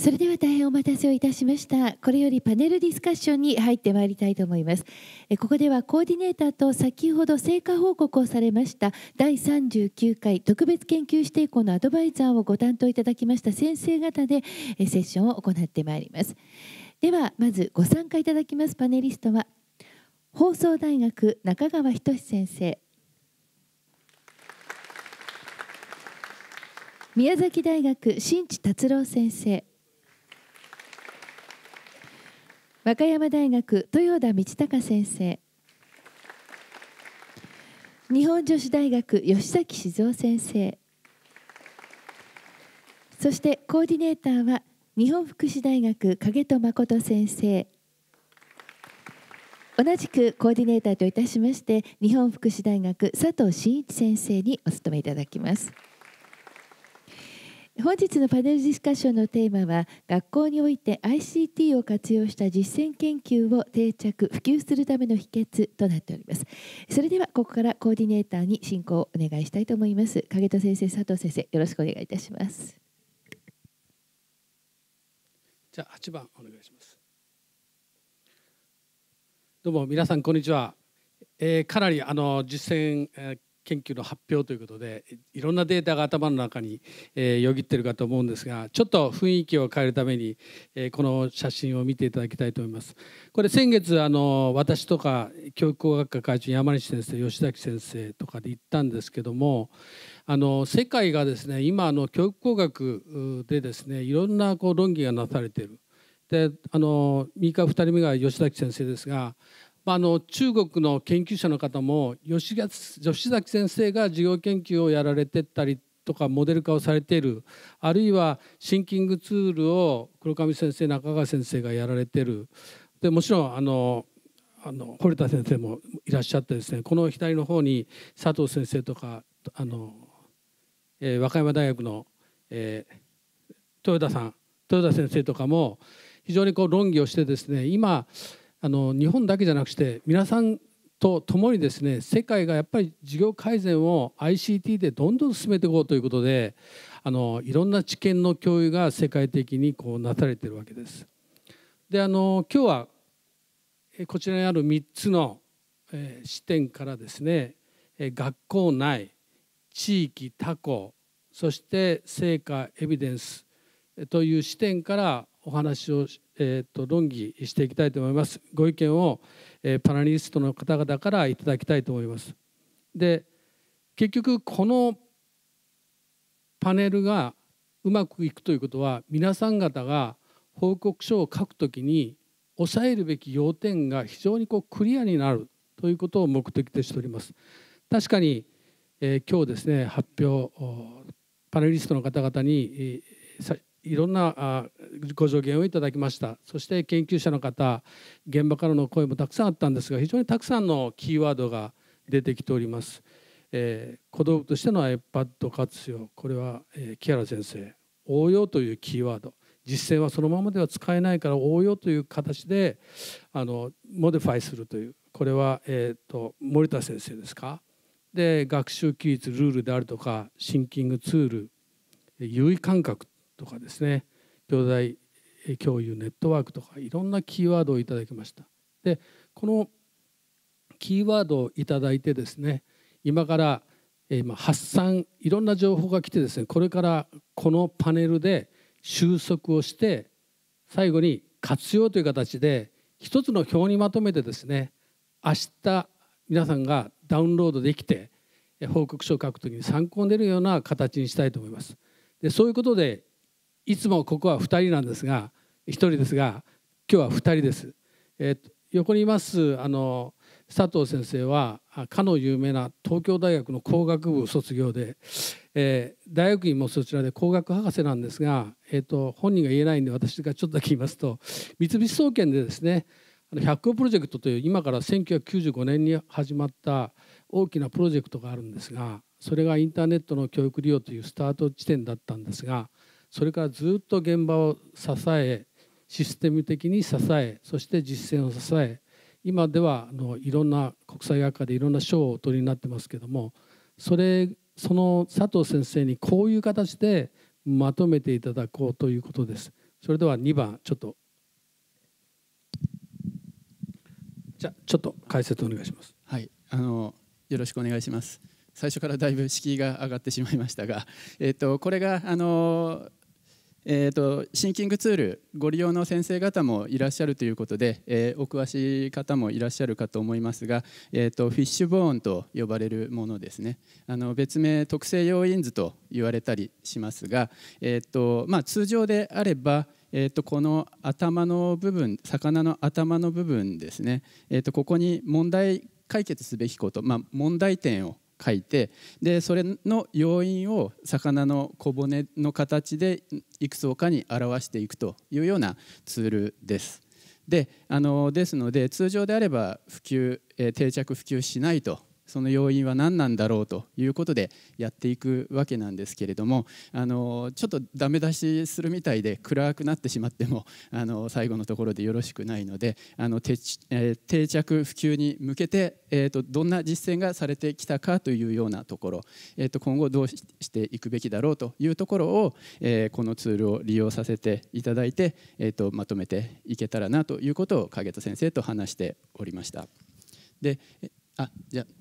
それでは大変お待たせをいたしましたこれよりパネルディスカッションに入ってまいりたいと思いますここではコーディネーターと先ほど成果報告をされました第39回特別研究指定校のアドバイザーをご担当いただきました先生方でセッションを行ってまいりますではまずご参加いただきますパネリストは放送大学中川仁先生宮崎大学新地達郎先生和歌山大学豊田道隆先生日本女子大学吉崎静夫先生そしてコーディネーターは日本福祉大学影戸誠先生同じくコーディネーターといたしまして日本福祉大学佐藤真一先生にお務めいただきます。本日のパネルディスカッションのテーマは学校において ICT を活用した実践研究を定着普及するための秘訣となっておりますそれではここからコーディネーターに進行をお願いしたいと思います影戸先生佐藤先生よろしくお願いいたしますじゃあ8番お願いしますどうも皆さんこんにちは、えー、かなりあの実践、えー研究の発表ということでいろんなデータが頭の中に、えー、よぎってるかと思うんですがちょっと雰囲気を変えるために、えー、この写真を見ていただきたいと思います。これ先月あの私とか教育工学科会長山西先生吉崎先生とかで行ったんですけどもあの世界がですね今あの教育工学でですねいろんなこう論議がなされている。であの右から2人目が吉崎先生ですがまあ、あの中国の研究者の方も吉吉崎先生が事業研究をやられてたりとかモデル化をされているあるいはシンキングツールを黒上先生中川先生がやられてるでもちろんあのあの堀田先生もいらっしゃってですねこの左の方に佐藤先生とかあの、えー、和歌山大学の、えー、豊田さん豊田先生とかも非常にこう論議をしてですね今あの日本だけじゃなくして皆さんとともにですね世界がやっぱり事業改善を ICT でどんどん進めていこうということであのいろんな知見の共有が世界的にこうなされているわけです。であの今日はこちらにある3つの、えー、視点からですね、えー、学校内地域他校そして成果エビデンスという視点からお話を、えーと、論議していきたいと思います。ご意見を、えー、パラリストの方々からいただきたいと思います。で結局このパネルがうまくいくということは皆さん方が報告書を書くときに抑えるべき要点が非常にこうクリアになるということを目的としております。確かに、えー、今日ですね発表パネリストの方々に、えー、いろんなご助言をいただきましたそして研究者の方現場からの声もたくさんあったんですが非常にたくさんのキーワードが出てきております、えー、小道としての iPad 活用これは、えー、木原先生応用というキーワード実践はそのままでは使えないから応用という形であのモディファイするというこれは、えーと、と森田先生ですかで学習規律ルールであるとかシンキングツール優位感覚とかですね兄弟共有ネットワークとかいろんなキーワードをいただきましたでこのキーワードをいただいてですね今から発散いろんな情報が来てですねこれからこのパネルで収束をして最後に活用という形で一つの表にまとめてですね明日皆さんがダウンロードできて報告書を書くときに参考に出るような形にしたいと思います。でそういうことでいつもここは2人なんですが1人ですが今日は2人です。えー、横にいますあの佐藤先生はかの有名な東京大学の工学部卒業で、えー、大学院もそちらで工学博士なんですが、えーと、本人が言えないんで私がちょっとだけ言いますと三菱総研でですね100プロジェクトという今から1995年に始まった大きなプロジェクトがあるんですがそれがインターネットの教育利用というスタート地点だったんですがそれからずっと現場を支えシステム的に支えそして実践を支え今ではあのいろんな国際学科でいろんな賞をお取りになってますけどもそれその佐藤先生にこういう形でまとめていただこうということです。それでは2番ちょっとじゃちょっと解説お願いします。はい、あのよろしくお願いします。最初からだいぶ敷居が上がってしまいましたが、えっ、ー、とこれがあのえーと、シンキングツールご利用の先生方もいらっしゃるということで、えー、お詳しい方もいらっしゃるかと思いますが、えーと、フィッシュボーンと呼ばれるものですねあの別名特性要因図と言われたりしますが、えーとまあ、通常であれば、えーと、とこの頭の部分魚の頭の部分ですね、えー、とここに問題解決すべきこと、まあ、問題点を書いてでそれの要因を魚の小骨の形でいくつかに表していくというようなツールです。であのですので通常であれば普及、え定着普及しないとその要因は何なんだろうということでやっていくわけなんですけれどもあのちょっとダメ出しするみたいで暗くなってしまっても あの最後のところでよろしくないのであの、え定着普及に向けて、えーと、どんな実践がされてきたかというようなところ、えーと、今後どうしていくべきだろうというところを、えー、このツールを利用させていただいて、えーと、とまとめていけたらなということを影田先生と話しておりました。であじゃあ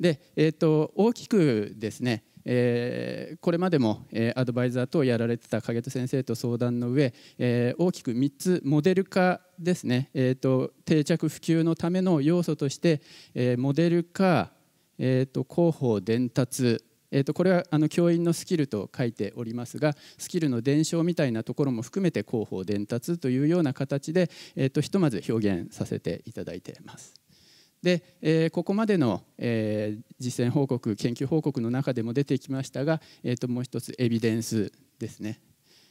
で、えーと、大きくですね、えー、これまでも、えー、アドバイザーとやられてた影戸先生と相談の上、えー、大きく3つモデル化ですね、えーと、定着普及のための要素として、えー、モデル化、えーと、と広報伝達えー、とこれはあの教員のスキルと書いておりますがスキルの伝承みたいなところも含めて広報伝達というような形で、えー、とひとまず表現させていただいています。で、えー、ここまでの、えー、実践報告研究報告の中でも出てきましたが、えー、ともう一つエビデンスですね。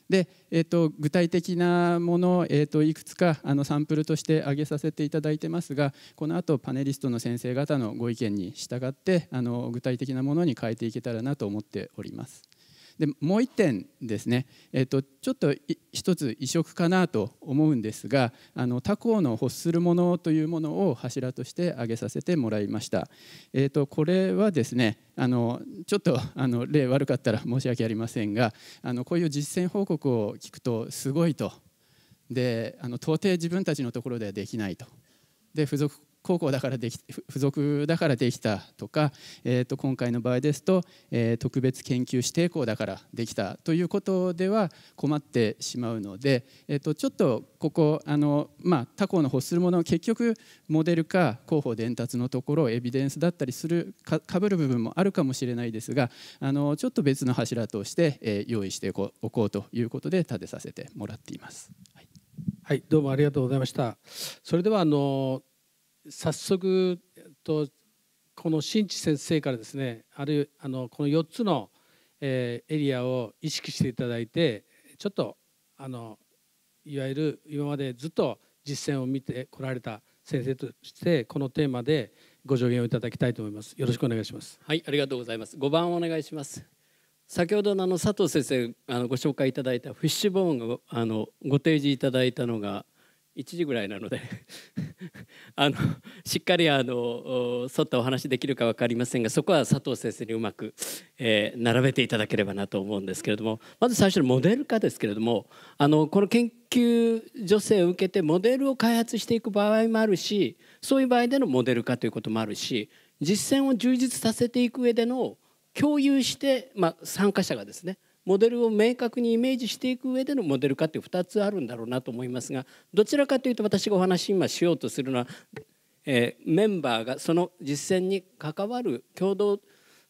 で、えー、と具体的なものを、えー、といくつかあのサンプルとして挙げさせていただいてますがこの後パネリストの先生方のご意見に従ってあの具体的なものに変えていけたらなと思っております。でもう1点ですね、えーと、ちょっと1つ異色かなと思うんですがあの他校の欲するものというものを柱として挙げさせてもらいました。えーと、とこれはですねあのちょっとあの例悪かったら申し訳ありませんがあのこういう実践報告を聞くとすごいとであの到底自分たちのところではできないとで付属高校だからでき付属だからできたとか、えー、と今回の場合ですと、えー、特別研究指定校だからできたということでは困ってしまうので、えー、とちょっとここあの、まあ、他校の欲するもの結局モデルか広報伝達のところエビデンスだったりするかかぶる部分もあるかもしれないですがあのちょっと別の柱として、えー、用意しておこうということで立てさせてもらっています。はい、はい、どうもありがとうございました。それではあの早速えっとこの新地先生からですねあるあのこの4つの、えー、エリアを意識していただいてちょっとあのいわゆる今までずっと実践を見てこられた先生としてこのテーマでご助言をいただきたいと思いますよろしくお願いしますはいありがとうございます5番お願いします先ほどのあの佐藤先生あのご紹介いただいたフィッシュボーンがあのご提示いただいたのが1時ぐらいなので あのしっかりあの沿ったお話できるか分かりませんがそこは佐藤先生にうまく、えー、並べていただければなと思うんですけれどもまず最初のモデル化ですけれどもあのこの研究助成を受けてモデルを開発していく場合もあるしそういう場合でのモデル化ということもあるし実践を充実させていく上での共有して、まあ、参加者がですねモデルを明確にイメージしていく上でのモデル化って2つあるんだろうなと思いますがどちらかというと私がお話今しようとするのは、えー、メンバーがその実践に関わる共同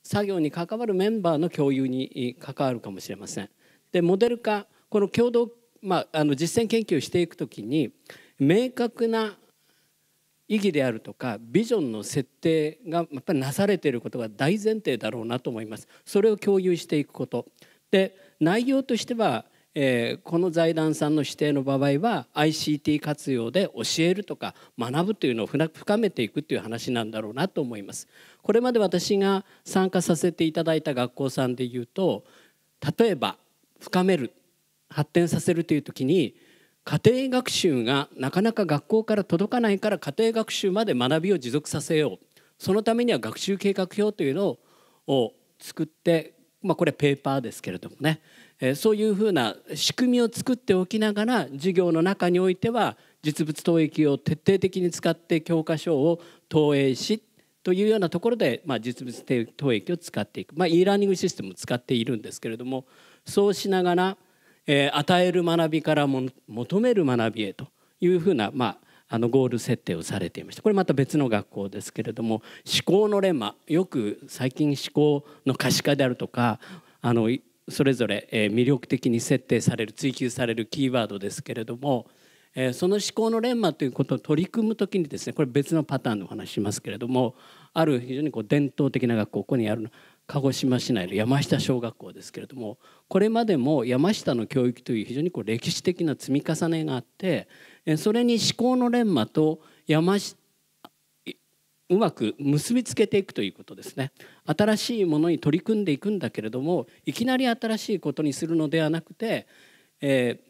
作業に関わるメンバーの共有に関わるかもしれません。でモデル化この共同、まあ、あの実践研究をしていくときに明確な意義であるとかビジョンの設定がやっぱりなされていることが大前提だろうなと思います。それを共有していくことで内容としては、えー、この財団さんの指定の場合は ICT 活用で教えるとか学ぶというのを深めていくという話なんだろうなと思います。これまで私が参加させていただいた学校さんでいうと例えば深める発展させるという時に家庭学習がなかなか学校から届かないから家庭学習まで学びを持続させようそのためには学習計画表というのを作ってまあ、これペーパーですけれどもね、えー、そういうふうな仕組みを作っておきながら授業の中においては実物投影を徹底的に使って教科書を投影しというようなところで、まあ、実物投影を使っていく、まあ、e ラーニングシステムを使っているんですけれどもそうしながら、えー、与える学びからも求める学びへというふうな、まあ、あのゴール設定をされていましたこれまた別の学校ですけれども思考のレ馬、マよく最近思考の可視化であるとかあのそれぞれ魅力的に設定される追求されるキーワードですけれどもその思考のレンマということを取り組む時にですねこれ別のパターンのお話しますけれどもある非常にこう伝統的な学校ここにあるの鹿児島市内の山下小学校ですけれどもこれまでも山下の教育という非常にこう歴史的な積み重ねがあってそれに思考の錬磨と山うまく結びつけていくということですね新しいものに取り組んでいくんだけれどもいきなり新しいことにするのではなくて、え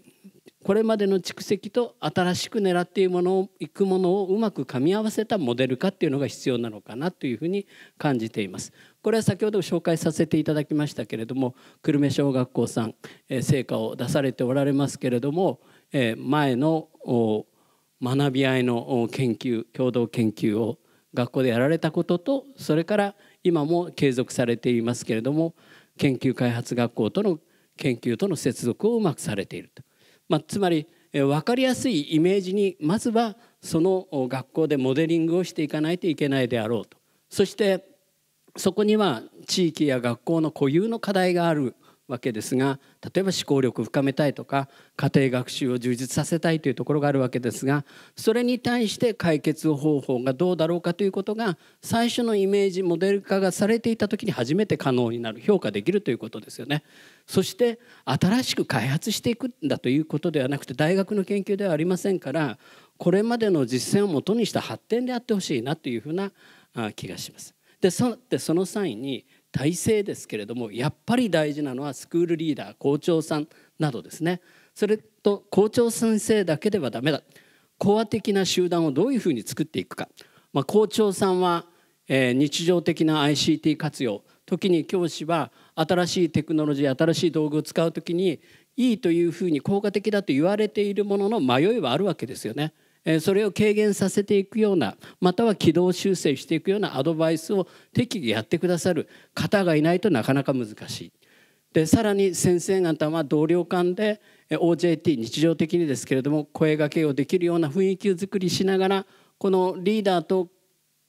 ー、これまでの蓄積と新しく狙っているものをいくものをうまくかみ合わせたモデル化っていうのが必要なのかなというふうに感じていますこれは先ほど紹介させていただきましたけれども久留米小学校さん、えー、成果を出されておられますけれども、前の学び合いの研究共同研究を学校でやられたこととそれから今も継続されていますけれども研究開発学校との研究との接続をうまくされていると、まあ、つまり分かりやすいイメージにまずはその学校でモデリングをしていかないといけないであろうとそしてそこには地域や学校の固有の課題があるわけですが例えば思考力を深めたいとか家庭学習を充実させたいというところがあるわけですがそれに対して解決方法がどうだろうかということが最初のイメージモデル化がされていた時に初めて可能になる評価できるということですよね。そして新しく開発していくんだということではなくて大学の研究ではありませんからこれまでの実践をもとにした発展であってほしいなというふうな気がします。でそでその際に体制ですけれどもやっぱり大事なのはスクールリーダー校長さんなどですねそれと校長先生だけではダメだコア的な集団をどういうふうに作っていくか、まあ、校長さんは、えー、日常的な ICT 活用時に教師は新しいテクノロジー新しい道具を使う時にいいというふうに効果的だと言われているものの迷いはあるわけですよね。それを軽減させていくようなまたは軌道修正していくようなアドバイスを適宜やってくださる方がいないとなかなか難しい。でさらに先生方は同僚間で OJT 日常的にですけれども声がけをできるような雰囲気づくりしながらこのリーダーと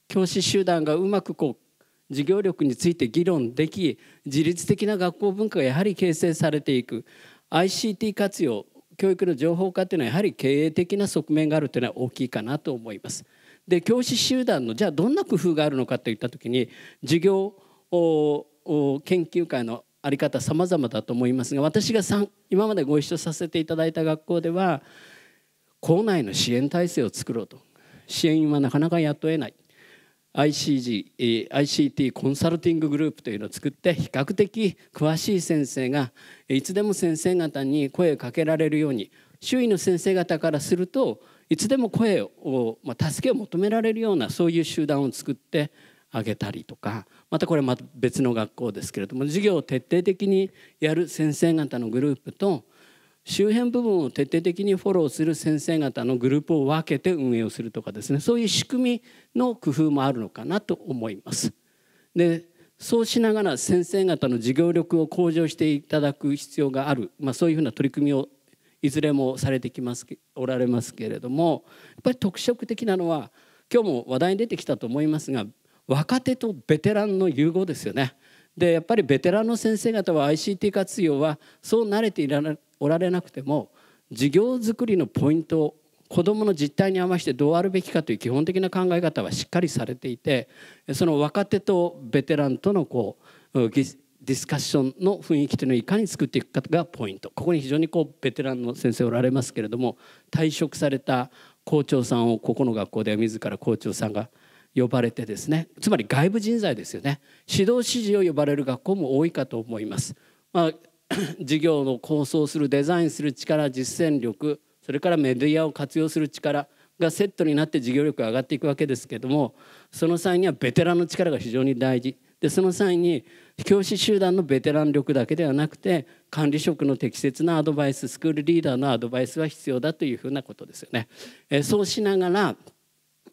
教師集団がうまくこう授業力について議論でき自律的な学校文化がやはり形成されていく ICT 活用教育の情報化っていうのはやはり経営的な側面があるというのは大きいかなと思います。で教師集団のじゃあどんな工夫があるのかといった時に授業研究会の在り方様々だと思いますが私が今までご一緒させていただいた学校では校内の支援体制を作ろうと支援員はなかなか雇えない ICG、えー、ICT コンサルティンググループというのを作って比較的詳しい先生がいつでも先生方に声をかけられるように周囲の先生方からするといつでも声を、まあ、助けを求められるようなそういう集団を作ってあげたりとかまたこれはまた別の学校ですけれども授業を徹底的にやる先生方のグループと周辺部分を徹底的にフォローする先生方のグループを分けて運営をするとかですねそういう仕組みの工夫もあるのかなと思います。でそうしながら先生方の授業力を向上していただく必要がある、まあ、そういうふうな取り組みをいずれもされてきますおられますけれどもやっぱり特色的なのは今日も話題に出てきたと思いますが若手とベテランの融合ですよね。でやっぱりベテランの先生方は ICT 活用はそう慣れていらおられなくても事業づくりのポイントを子どもの実態に合わせてどうあるべきかという基本的な考え方はしっかりされていてその若手とベテランとのこうディスカッションの雰囲気というのをいかに作っていくかがポイントここに非常にこうベテランの先生おられますけれども退職された校長さんをここの学校では自ら校長さんが呼ばれてですねつまり外部人材ですよね指導指示を呼ばれる学校も多いかと思います。まあ 事業の構想するデザインする力実践力それからメディアを活用する力がセットになって事業力が上がっていくわけですけどもその際にはベテランの力が非常に大事でその際に教師集団のベテラン力だけではなくて管理職の適切なアドバイススクールリーダーのアドバイスは必要だというふうなことですよね。えそうしながら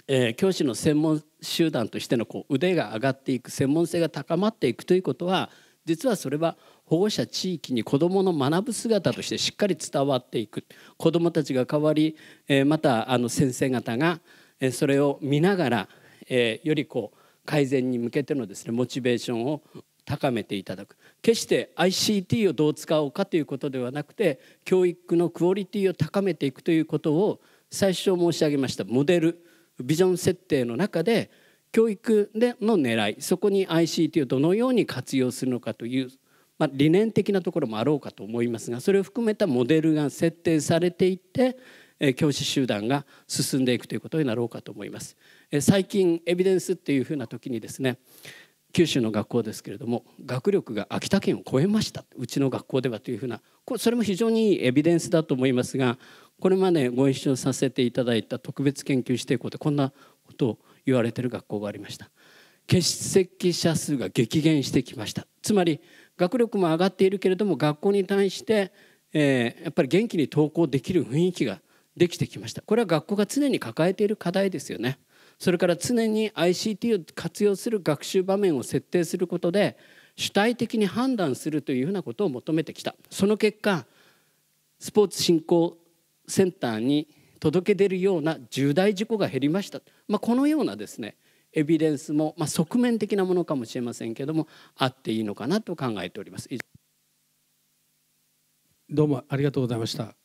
えー、教師の専門集団としてのこう腕が上がっていく専門性が高まっていくということは実はそれは保護者地域に子どもの学ぶ姿としてしっかり伝わっていく子どもたちが変わり、またあの先生方が、それを見ながら、よりこう改善に向けてのですねモチベーションを高めていただく決して ICT をどう使おうかということではなくて教育のクオリティを高めていくということを最初申し上げましたモデルビジョン設定の中で教育での狙いそこに ICT をどのように活用するのかというまあ、理念的なところもあろうかと思いますがそれを含めたモデルが設定されていって教師集団が進んでいくということになろうかと思います。最近エビデンスっていうふうな時にですね九州の学校ですけれども学力が秋田県を超えましたうちの学校ではというふうなそれも非常にいいエビデンスだと思いますがこれまでご一緒させていただいた特別研究指定校でこんなことを言われてる学校がありました欠席者数が激減してきましたつまり学力も上がっているけれども学校に対して、えー、やっぱり元気に登校できる雰囲気ができてきましたこれは学校が常に抱えている課題ですよねそれから常に ICT を活用する学習場面を設定することで主体的に判断するというふうなことを求めてきたその結果スポーツ振興センターに届け出るような重大事故が減りました、まあ、このようなですねエビデンスも、まあ、側面的なものかもしれませんけどもあっていいのかなと考えております。どうもありがとうございました。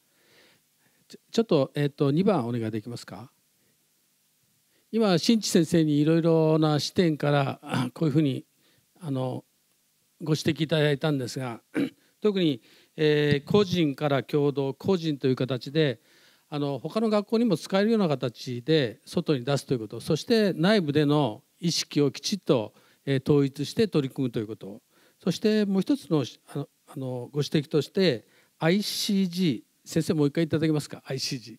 ちょっと,、えーと、と2番お願いできますか。今新地先生にいろいろな視点から こういうふうにあのご指摘いただいたんですが 特に、えー、個人から共同個人という形であの他の学校にも使えるような形で外に出すということそして内部での意識をきちっと統一して取り組むということそしてもう一つのあのご指摘として ICG 先生もう一回いただけますか ICG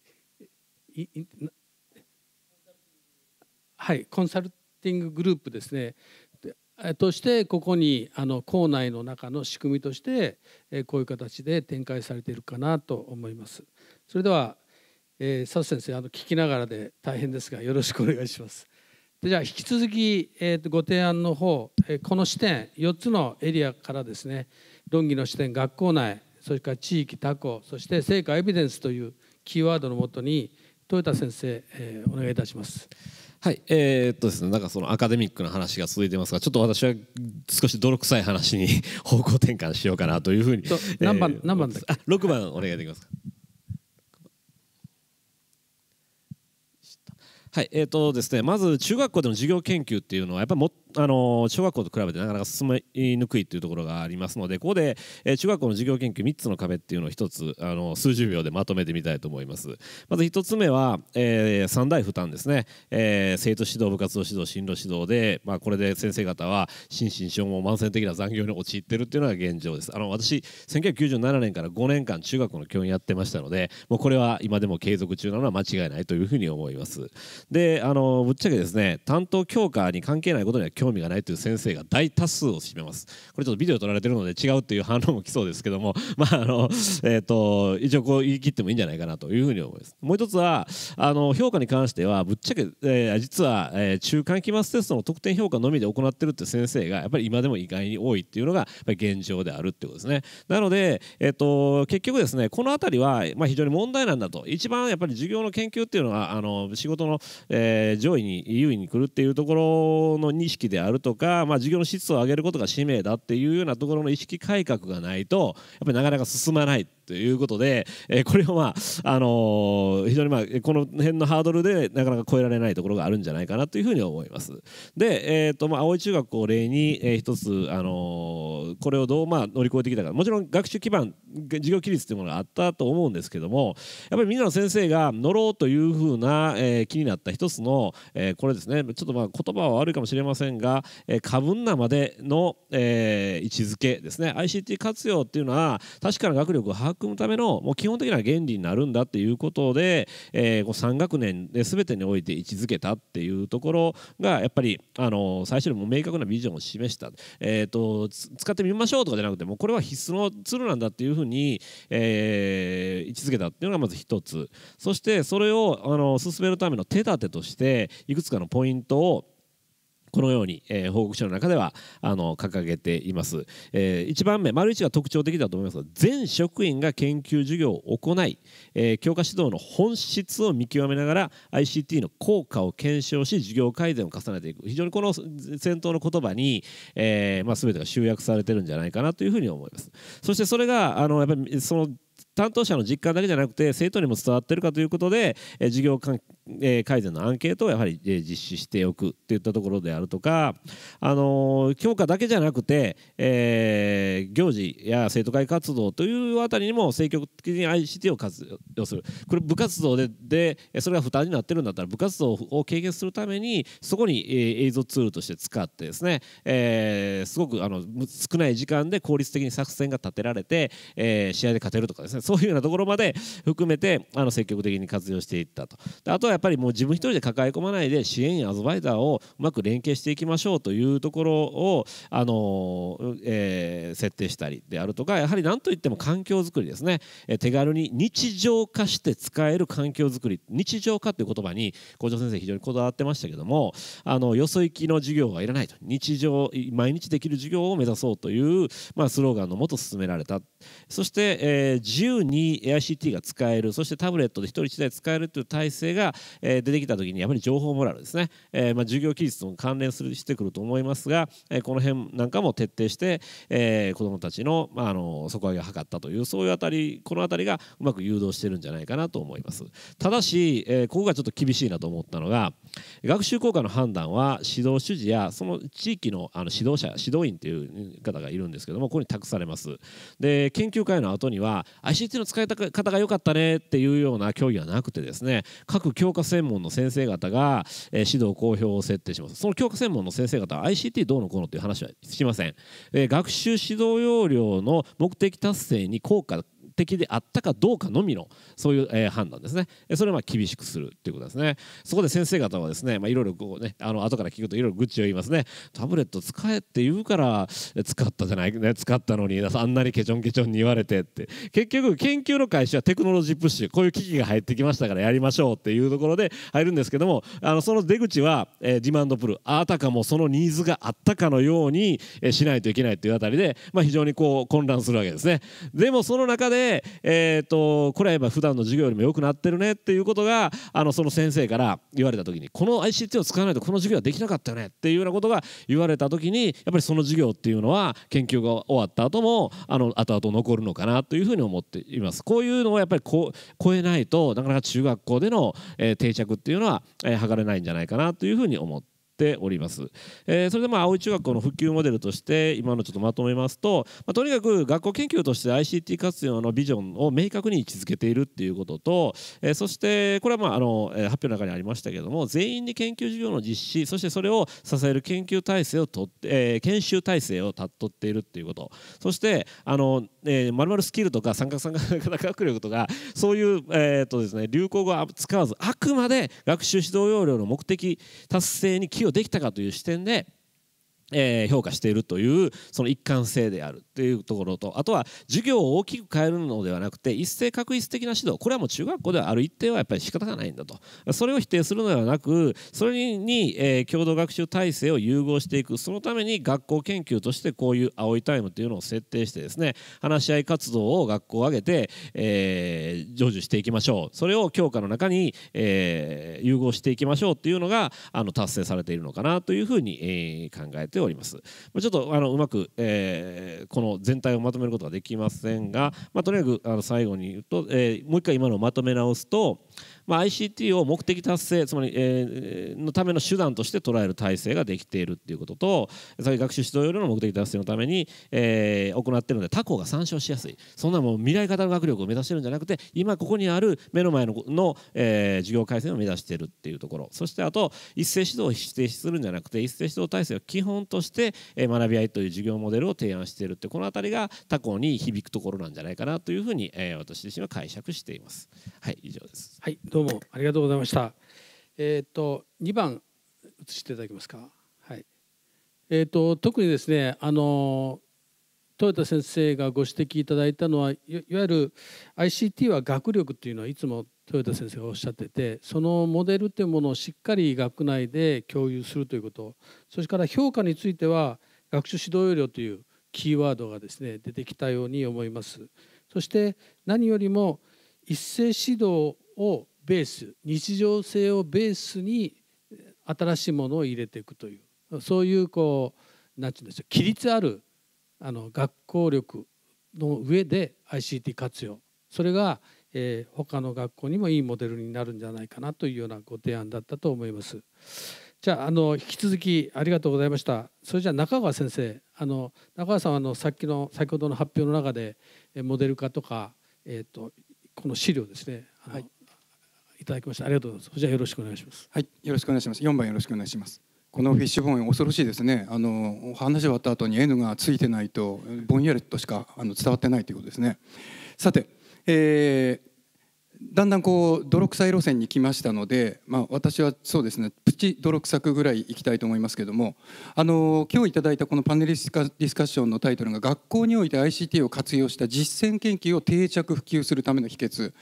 はいコンサルティンググループですねとしてここにあの校内の中の仕組みとしてこういう形で展開されているかなと思います。それではえー、佐藤先生あの聞きながらで大変ですがよろしくお願いします。でじゃあ引き続き、えーと、ご提案の方、えー、この視点4つのエリアからですね論議の視点学校内それから地域他校そして成果エビデンスというキーワードのもとに豊田先生、えー、お願いいたします。はい、えー、っとですね、なんかそのアカデミックな話が続いてますが、ちょっと私は少し泥臭い話に方向転換しようかなというふうに。何番、えー、何番ですかあ、六番お願いできますか。はいえーとですね、まず中学校での授業研究っていうのはやっぱりあの小学校と比べてなかなか進みにくいというところがありますのでここで、えー、中学校の授業研究3つの壁っていうのを1つあの数十秒でまとめてみたいと思いますまず1つ目は、えー、3大負担ですね、えー、生徒指導部活動指導進路指導で、まあ、これで先生方は心身消耗慢性的な残業に陥ってるっていうのが現状ですあの私1997年から5年間中学校の教員やってましたのでもうこれは今でも継続中なのは間違いないというふうに思いますであのぶっちゃけですね担当教科に関係ないことには興味がないという先生が大多数を占めますこれちょっとビデオ撮られてるので違うっていう反応も来そうですけども まああのえっ、ー、と一応こう言い切ってもいいんじゃないかなというふうに思いますもう一つはあの評価に関してはぶっちゃけ、えー、実は、えー、中間期末テストの得点評価のみで行ってるって先生がやっぱり今でも意外に多いっていうのがやっぱり現状であるってことですねなのでえっ、ー、と結局ですねこの辺りは、まあ、非常に問題なんだと一番やっぱり授業の研究っていうのはあの仕事の、えー、上位に優位に来るっていうところの認識であるとか、まあ、事業の質を上げることが使命だっていうようなところの意識改革がないとやっぱりなかなか進まないということで、えー、これをまあ、あのー、非常にまあこの辺のハードルでなかなか超えられないところがあるんじゃないかなというふうに思います。で、えーとまあ、青い中学を例に、えー、一つ、あのー、これをどうまあ乗り越えてきたかもちろん学習基盤授業規律というものがあったと思うんですけどもやっぱりみんなの先生が乗ろうというふうな、えー、気になった一つの、えー、これですねちょっとまあ言葉は悪いかもしれませんが、えー、過分なまでの、えー、位置づけですね ICT 活用っていうのは確かな学力を把握組むためのもう基本的な原理になるんだっていうことで、えー、3学年で全てにおいて位置づけたっていうところがやっぱり、あの最初にも明確なビジョンを示した、えーと、使ってみましょうとかじゃなくてもうこれは必須のツールなんだっていうふうに、えー、位置づけたっていうのがまず一つそしてそれを、あの進めるための手立てとしていくつかのポイントをこのように、えー、報告書の中ではあの掲げています、えー、1番目丸1が特徴的だと思いますが全職員が研究授業を行い、えー、教科指導の本質を見極めながら ICT の効果を検証し授業改善を重ねていく非常にこの先頭の言葉に、えーまあ、全てが集約されてるんじゃないかなというふうに思いますそしてそれがあのやっぱりその担当者の実感だけじゃなくて生徒にも伝わってるかということで、え授業かん、え改善のアンケートをやはり、え実施しておくといったところであるとか、あの教科だけじゃなくて、えー、行事や生徒会活動というあたりにも積極的に ICT を活用するこれ部活動ででそれが負担になってるんだったら部活動を軽減するためにそこに、え映像ツールとして使ってですね、えー、すごくあの少ない時間で効率的に作戦が立てられて、え試合で勝てるとかですねそういうようなところまで含めてあの積極的に活用していったとであとはやっぱりもう自分一人で抱え込まないで支援やアドバイザーをうまく連携していきましょうというところを、あのえー、設定したりであるとかやはり何といっても環境づくりですね、えー、手軽に日常化して使える環境づくり日常化という言葉に校長先生非常にこだわってましたけどもあのよそ行きの授業はいらないと日常毎日できる授業を目指そうという、まあ、スローガンのもと進められたそして、えー、自由由に ICT が使えるそしてタブレットで1人1台使えるという体制が、え出てきた時にやっぱり情報モラルですね、えま授業技術とも関連するしてくると思いますが、えこの辺なんかも徹底して、え子どもたちの,、まあ、あの底上げを図ったというそういうあたりこの辺りがうまく誘導してるんじゃないかなと思います。ただし、えここがちょっと厳しいなと思ったのが学習効果の判断は指導主事やその地域のあの指導者指導員という方がいるんですけどもここに託されます。で研究会の後には i c CT の使い方が良かったねっていうような競技はなくてですね各教科専門の先生方が、え指導公表を設定しますその教科専門の先生方は ICT どうのこうのという話はしません、え学習指導要領の目的達成に効果的であったかどうかのみのそういう、えー、判断ですねそれをまあ厳しくするっていうことですねそこで先生方はですねいろいろこうねあの後から聞くといろいろ愚痴を言いますねタブレット使えって言うから使ったじゃないね使ったのにあんなにケチョンケチョンに言われてって結局研究の開始はテクノロジープッシュこういう機器が入ってきましたからやりましょうっていうところで入るんですけどもあのその出口は、えー、ディマンドプルあたかもそのニーズがあったかのように、えー、しないといけないっていうあたりで、まあ、非常にこう混乱するわけですねでもその中で、えーと、とこれはやっぱ普段んの授業よりも良くなってるねっていうことがあのその先生から言われた時にこの ICT を使わないとこの授業はできなかったよねっていうようなことが言われた時にやっぱりその授業っていうのは研究が終わった後もあの後々残るのかなというふうに思っています。こういうのをやっぱりこ超えないとなかなか中学校での、えー、定着っていうのは、えー、図れないんじゃないかなというふうに思ってております、えー、それでまあ青い中学校の普及モデルとして今のちょっとまとめますと、まあ、とにかく学校研究として ICT 活用のビジョンを明確に位置づけているっていうことと、えー、そしてこれはまああの、え発表の中にありましたけれども全員に研究授業の実施そしてそれを支える研究体制をとって、えー、研修体制をたっとっているっていうことそしてあの、えるまるスキルとか参加参加学力とかそういう、えーとですね、流行語は使わずあくまで学習指導要領の目的達成に寄与をできたかという視点で、えー、評価しているというその一貫性であるとていうところとあとは授業を大きく変えるのではなくて一斉確一的な指導これはもう中学校ではある一定はやっぱり仕方がないんだとそれを否定するのではなくそれに、えー、共同学習体制を融合していくそのために学校研究としてこういう青いタイムというのを設定してですね話し合い活動を学校を挙げて、えー、成就していきましょうそれを教科の中に、えー、融合していきましょうっていうのがあの達成されているのかなというふうに、えー、考えております。ちょっとあのうまく、えー、この全体をまとめることができませんが、まあ、とにかくあの最後に言うと、えー、もう一回今のをまとめ直すと、まあ、ICT を目的達成つまり、えー、のための手段として捉える体制ができているっていうことと学習指導要領の目的達成のために、えー、行っているので他校が参照しやすいそんなもう未来型の学力を目指してるんじゃなくて今ここにある目の前のの、えー、授業改善を目指しているっていうところそしてあと一斉指導を否定するんじゃなくて一斉指導体制を基本として、えー、学び合いという授業モデルを提案しているってこの辺りが他校に響くところなんじゃないかなというふうに、えー、私自身は解釈しています。はい以上です、はい、どうもありがとうございました。えっ、と2番していただけますか。はい。えっ、と特にですねあの豊田先生がご指摘いただいたのはいわゆる ICT は学力というのはいつも豊田先生がおっしゃっててそのモデルというものをしっかり学内で共有するということそれから評価については学習指導要領というキーワードがですね出てきたように思います。そして何よりも一斉指導をベース日常性をベースに新しいものを入れていくというそういうこう何て言うんでしょう規律あるあの学校力の上で ICT 活用それが、えー、他の学校にもいいモデルになるんじゃないかなというようなご提案だったと思います。じゃああの引き続きありがとうございました。それじゃ中川先生、あの中川さんはあのさっきの先ほどの発表の中でモデル化とかえっ、ー、とこの資料ですね。はい。いただきましたありがとうございますじゃよろしくお願いしますはいよろしくお願いします4番よろしくお願いしますこのフィッシュボーン恐ろしいですねあの話終わった後に N がついてないとぼんやりとしかあの伝わってないということですねさて、えーだんだんこう泥臭い路線に来ましたので、まあ、私はそうですねプチ泥臭くぐらい行きたいと思いますけどもあの今日いただいたこのパネルディスカッションのタイトルが「学校において ICT を活用した実践研究を定着普及するための秘訣」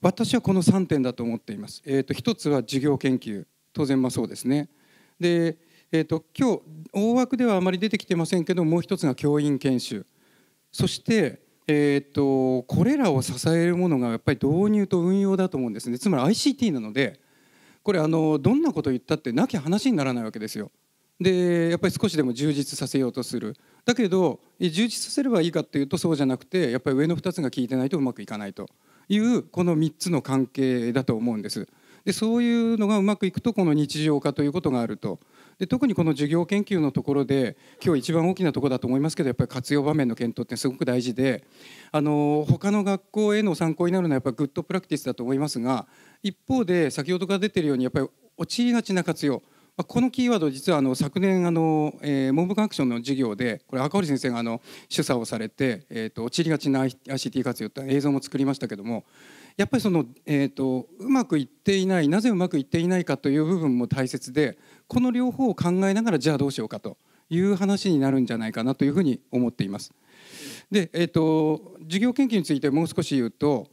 私はこの3点だと思っています。えーと、1つは事業研究当然まあそうですね。で、えーと、今日大枠ではあまり出てきてませんけどもう1つが教員研修そして、えーと、これらを支えるものがやっぱり導入と運用だと思うんですねつまり ICT なのでこれあのどんなこと言ったってなきゃ話にならないわけですよ。でやっぱり少しでも充実させようとするだけど充実させればいいかっていうとそうじゃなくてやっぱり上の2つが効いてないとうまくいかないと。いうこの3つの関係だと思うんです。でそういうのがうまくいくとこの日常化ということがあると。で特にこの授業研究のところで今日一番大きなところだと思いますけどやっぱり活用場面の検討ってすごく大事であの他の学校への参考になるのはやっぱグッドプラクティスだと思いますが一方で先ほどから出てるようにやっぱり陥りがちな活用まこのキーワード実はあの昨年あの、えー、文部科学省の授業でこれ赤堀先生があの主査をされて、えー、と陥りがちな ICT 活用いう映像も作りましたけどもやっぱりその、えーと、うまくいっていないなぜうまくいっていないかという部分も大切でこの両方を考えながらじゃあどうしようかという話になるんじゃないかなというふうに思っています。で、えーと、授業研究についてもう少し言うと、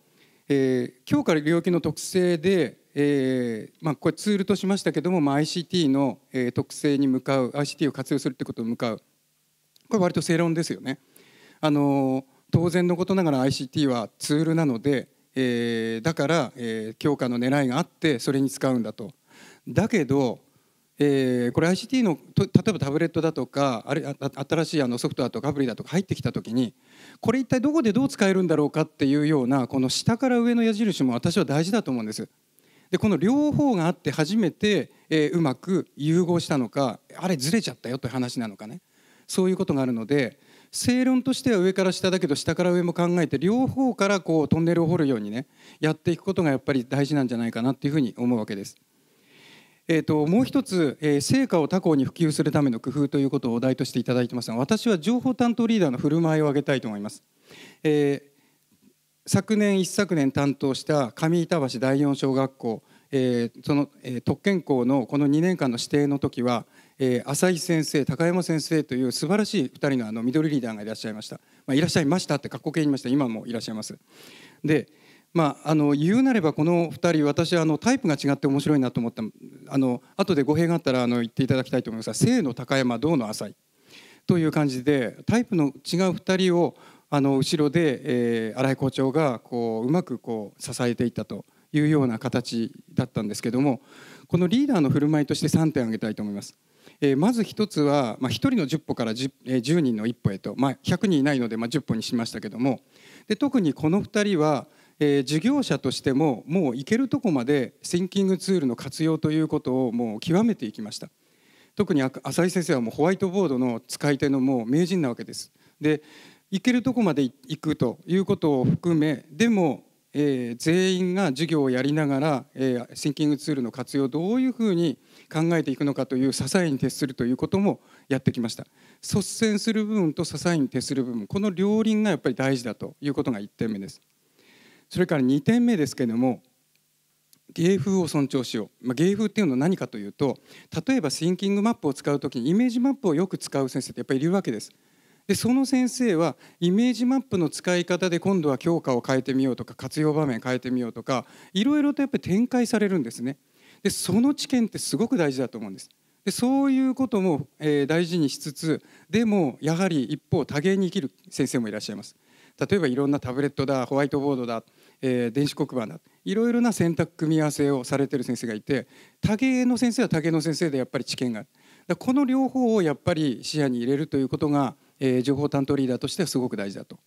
えー、今日から領域の特性でえーまあ、これツールとしましたけども、まあ、ICT の、え特性に向かう ICT を活用するってことに向かうこれ割と正論ですよね。あの当然のことながら ICT はツールなので、えー、だから、えー、強化の狙いがあってそれに使うんだと。だけど、えー、これ ICT の例えばタブレットだとかあれ新しいあのソフトだとかアプリだとか入ってきた時にこれ一体どこでどう使えるんだろうかっていうようなこの下から上の矢印も私は大事だと思うんです。でこの両方があって初めて、えー、うまく融合したのかあれずれちゃったよという話なのかねそういうことがあるので正論としては上から下だけど下から上も考えて両方からこうトンネルを掘るようにねやっていくことがやっぱり大事なんじゃないかなっていうふうに思うわけです。えーと、もう一つ、えー、成果を他校に普及するための工夫ということをお題としていただいてますが私は情報担当リーダーの振る舞いを挙げたいと思います。えー昨年一昨年担当した上板橋第四小学校、えー、その、えー、特権校のこの2年間の指定の時は、えー、浅井先生高山先生という素晴らしい2人のあの緑リーダーがいらっしゃいました、まあ、いらっしゃいましたって格好形言いました今もいらっしゃいますでまあ、あの言うなればこの2人私あのタイプが違って面白いなと思ったあの後で語弊があったらあの言っていただきたいと思いますが「生の高山銅の浅井」という感じでタイプの違う2人をあの後ろで、えー、新井校長がこううまくこう支えていったというような形だったんですけどもこのリーダーの振る舞いとして3点挙げたいと思います。えー、まず1つは、まあ、1人の10歩から 10,、えー、10人の1歩へと、まあ、100人いないので、まあ、10歩にしましたけどもで特にこの2人は、えー、事業者としてももう行けるとこまでシンキングツールの活用ということをもう極めていきました特に浅井先生はもうホワイトボードの使い手のもう名人なわけですで行けるとこまで行くということを含めでも、えー、全員が授業をやりながら、えー、シンキングツールの活用をどういうふうに考えていくのかという支えに徹するということもやってきました率先する部分と支えに徹する部分この両輪がやっぱり大事だということが1点目ですそれから2点目ですけども芸風を尊重しよう、まあ、芸風っていうのは何かというと例えばシンキングマップを使う時にイメージマップをよく使う先生ってやっぱりいるわけですでその先生はイメージマップの使い方で今度は教科を変えてみようとか活用場面変えてみようとかいろいろとやっぱり展開されるんですね。でその知見ってすごく大事だと思うんです。でそういうことも、えー、大事にしつつでもやはり一方多芸に生きる先生もいらっしゃいます。例えばいろんなタブレットだホワイトボードだ、えー、電子黒板だいろいろな選択組み合わせをされてる先生がいて多芸の先生は多芸の先生でやっぱり知見がある。だこの両方をやっぱり視野に入れるということがえー、情報担当リーダーとしてはすごく大事だと。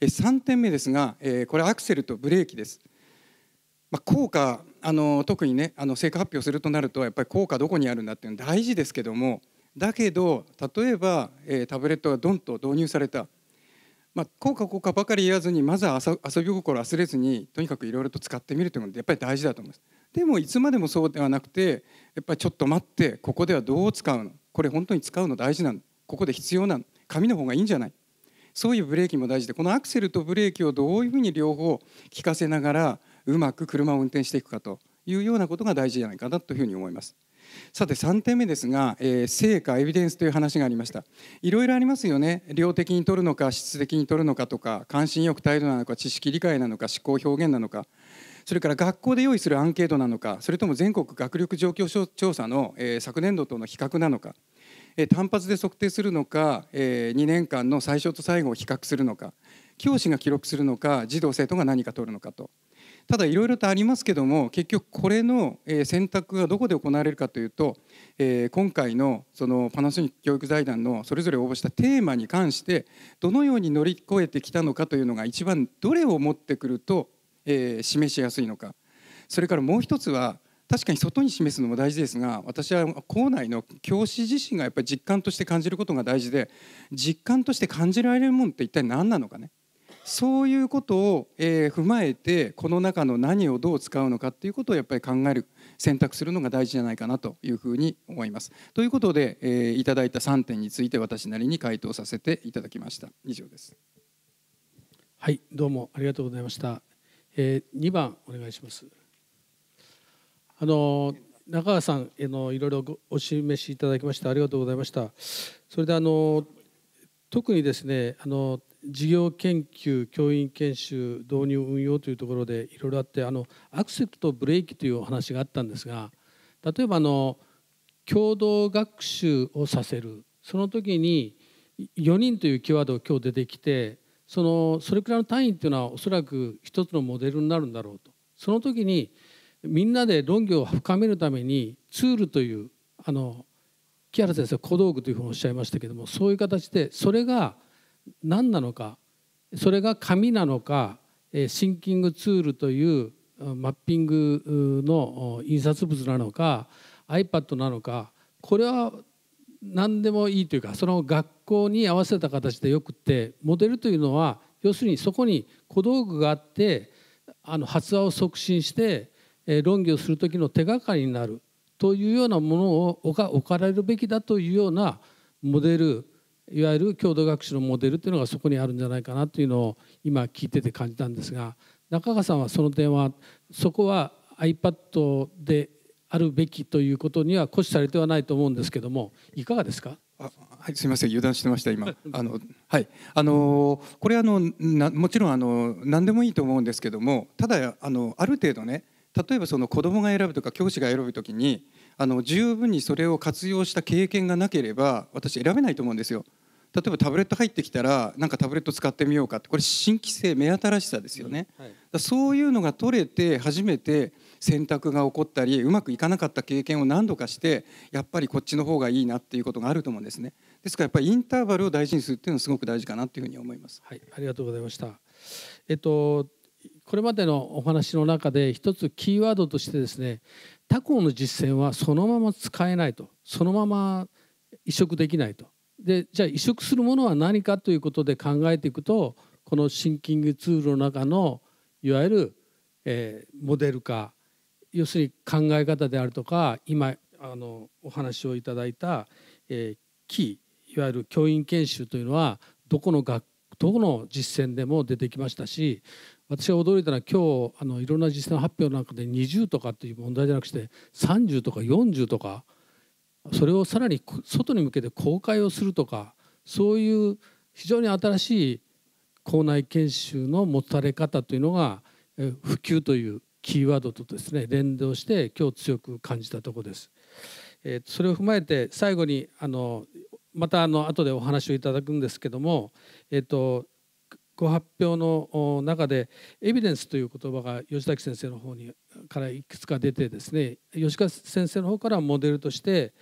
えー、3点目ですが、えー、これアクセルとブレーキです。まあ、効果あの特にねあの成果発表するとなるとやっぱり効果どこにあるんだっていうの大事ですけどもだけど例えば、えー、タブレットがドンと導入された、まあ、効果効果ばかり言わずにまずは遊び心忘れずにとにかくいろいろと使ってみるというのがやっぱり大事だと思います。でもいつまでもそうではなくてやっぱりちょっと待ってここではどう使うのこれ本当に使うの大事なのここで必要なの紙の方がいいんじゃないそういうブレーキも大事でこのアクセルとブレーキをどういうふうに両方効かせながらうまく車を運転していくかというようなことが大事じゃないかなというふうに思います。さて3点目ですが、えー、成果エビデンスという話がありましたいろいろありますよね量的に取るのか質的に取るのかとか関心よく態度なのか知識理解なのか思考表現なのかそれから学校で用意するアンケートなのかそれとも全国学力状況調査の、えー、昨年度との比較なのかえ単発で測定するのか、え2年間の最初と最後を比較するのか教師が記録するのか児童生徒が何か取るのかとただいろいろとありますけども結局これの選択がどこで行われるかというと、え今回のそのパナソニック教育財団のそれぞれ応募したテーマに関してどのように乗り越えてきたのかというのが一番どれを持ってくると、え示しやすいのかそれからもう一つは確かに外に示すのも大事ですが私は校内の教師自身がやっぱり実感として感じることが大事で実感として感じられるもんって一体何なのかねそういうことを、えー、踏まえてこの中の何をどう使うのかっていうことをやっぱり考える選択するのが大事じゃないかなというふうに思います。ということで、えー、いただいた3点について私なりに回答させていただきました。以上です。はい、どうもありがとうございました。えー、2番お願いします。あの中川さんへのいろいろお示しいただきましてありがとうございました。それであの特にですねあの事業研究教員研修導入運用というところでいろいろあってあのアクセルとブレーキというお話があったんですが例えばあの共同学習をさせるその時に4人というキーワードが今日出てきてそのそれくらいの単位というのはおそらく一つのモデルになるんだろうとその時にみんなで論議を深めるためにツールというあの木原先生小道具というふうにおっしゃいましたけどもそういう形でそれが何なのかそれが紙なのかシンキングツールというマッピングの印刷物なのか iPad なのかこれは何でもいいというかその学校に合わせた形でよくってモデルというのは要するにそこに小道具があってあの発話を促進して論議をする時の手がかりになるというようなものをが置かれるべきだというようなモデルいわゆる共同学習のモデルというのがそこにあるんじゃないかなというのを今聞いてて感じたんですが中川さんはその点はそこは iPad であるべきということには固視されてはないと思うんですけどもいかがですかあはい、すみません油断してました今あの、はいあのこれあのもちろんあの何でもいいと思うんですけどもただあのある程度ね例えばその子どもが選ぶとか教師が選ぶときにあの十分にそれを活用した経験がなければ私選べないと思うんですよ。例えばタブレット入ってきたらなんかタブレット使ってみようかってこれ新規性目新しさですよね、はい、そういうのが取れて初めて選択が起こったりうまくいかなかった経験を何度かしてやっぱりこっちの方がいいなっていうことがあると思うんですねですからやっぱりインターバルを大事にするっていうのはすごく大事かなというふうに思いますはいありがとうございましたえっとこれまでのお話の中で一つキーワードとしてですね他校の実践はそのまま使えないとそのまま移植できないとでじゃあ移植するものは何かということで考えていくとこのシンキングツールの中のいわゆる、えー、モデル化要するに考え方であるとか今あのお話をいただいた、えー、キーいわゆる教員研修というのはどこの学どこの実践でも出てきましたし私が驚いたのは今日あのいろんな実践発表の中で20とかっていう問題じゃなくて30とか40とかそれをさらに外に向けて公開をするとかそういう非常に新しい校内研修の持たれ方というのが普及というキーワードとですね連動して今日強く感じたところです。えそれを踏まえて最後にあのまたあの後でお話をいただくんですけども、えっとご発表の中でエビデンスという言葉が吉崎先生の方にからいくつか出てですね吉川先生の方からモデルとして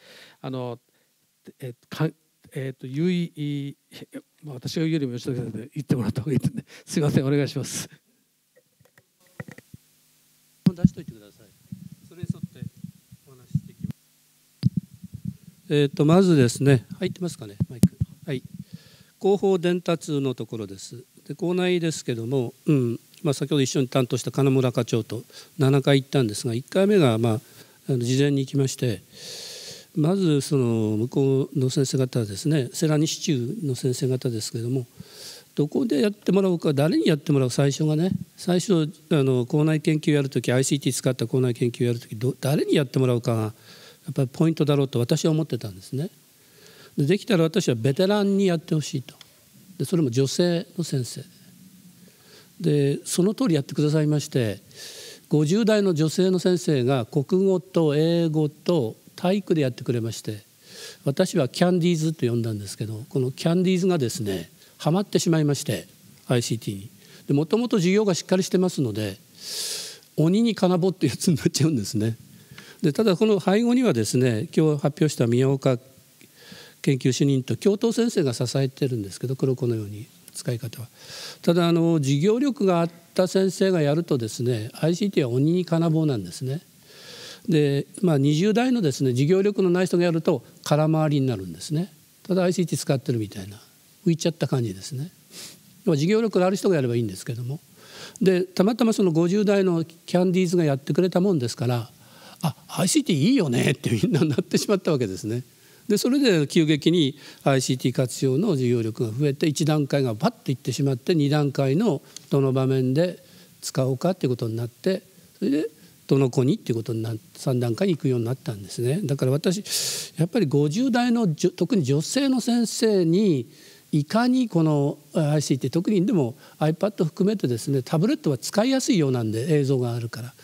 あのえかえーと、と有意、まあ、私が言うよりも吉崎先生言ってもらった方がいいですねすいませんお願いします出しといてくださいそれに沿ってお話していきますえっ、ー、とまずですね入ってますかねマイクはい広報伝達のところですで校内ですけども、うんまあ、先ほど一緒に担当した金村課長と7回行ったんですが1回目が、まあ、あの事前に行きましてまずその向こうの先生方ですねセラニシチューの先生方ですけどもどこでやってもらおうか誰にやってもらう最初がね最初あの校内研究やる時 ICT 使った校内研究やる時ど誰にやってもらおうかがやっぱりポイントだろうと私は思ってたんですね。でできたら私はベテランにやってほしいと。でそれも女性の先生でその通りやってくださいまして50代の女性の先生が国語と英語と体育でやってくれまして私はキャンディーズと呼んだんですけどこのキャンディーズがですねハマってしまいまして ICT に。でもともと授業がしっかりしてますので鬼に金棒ってやつになっちゃうんですね。でただこの背後にはですね今日発表した宮岡研究主任と教頭先生が支えてるんですけど黒子のように使い方は。ただあの授業力があった先生がやるとですね ICT は鬼に金棒なんですね。で、まあ、20代のですね授業力のない人がやると空回りになるんですね。ただ ICT 使ってるみたいな浮いちゃった感じですね。授業力のある人がやればいいんですけども。でたまたまその50代のキャンディーズがやってくれたもんですからあ ICT いいよねってみんななってしまったわけですね。でそれで急激に ICT 活用の需要力が増えて1段階がパッといってしまって2段階のどの場面で使おうかっていうことになってそれでどの子にっていうことにな3段階に行くようになったんですねだから私やっぱり50代の特に女性の先生にいかにこの ICT 特にでも iPad 含めてですねタブレットは使いやすいようなんで映像があるから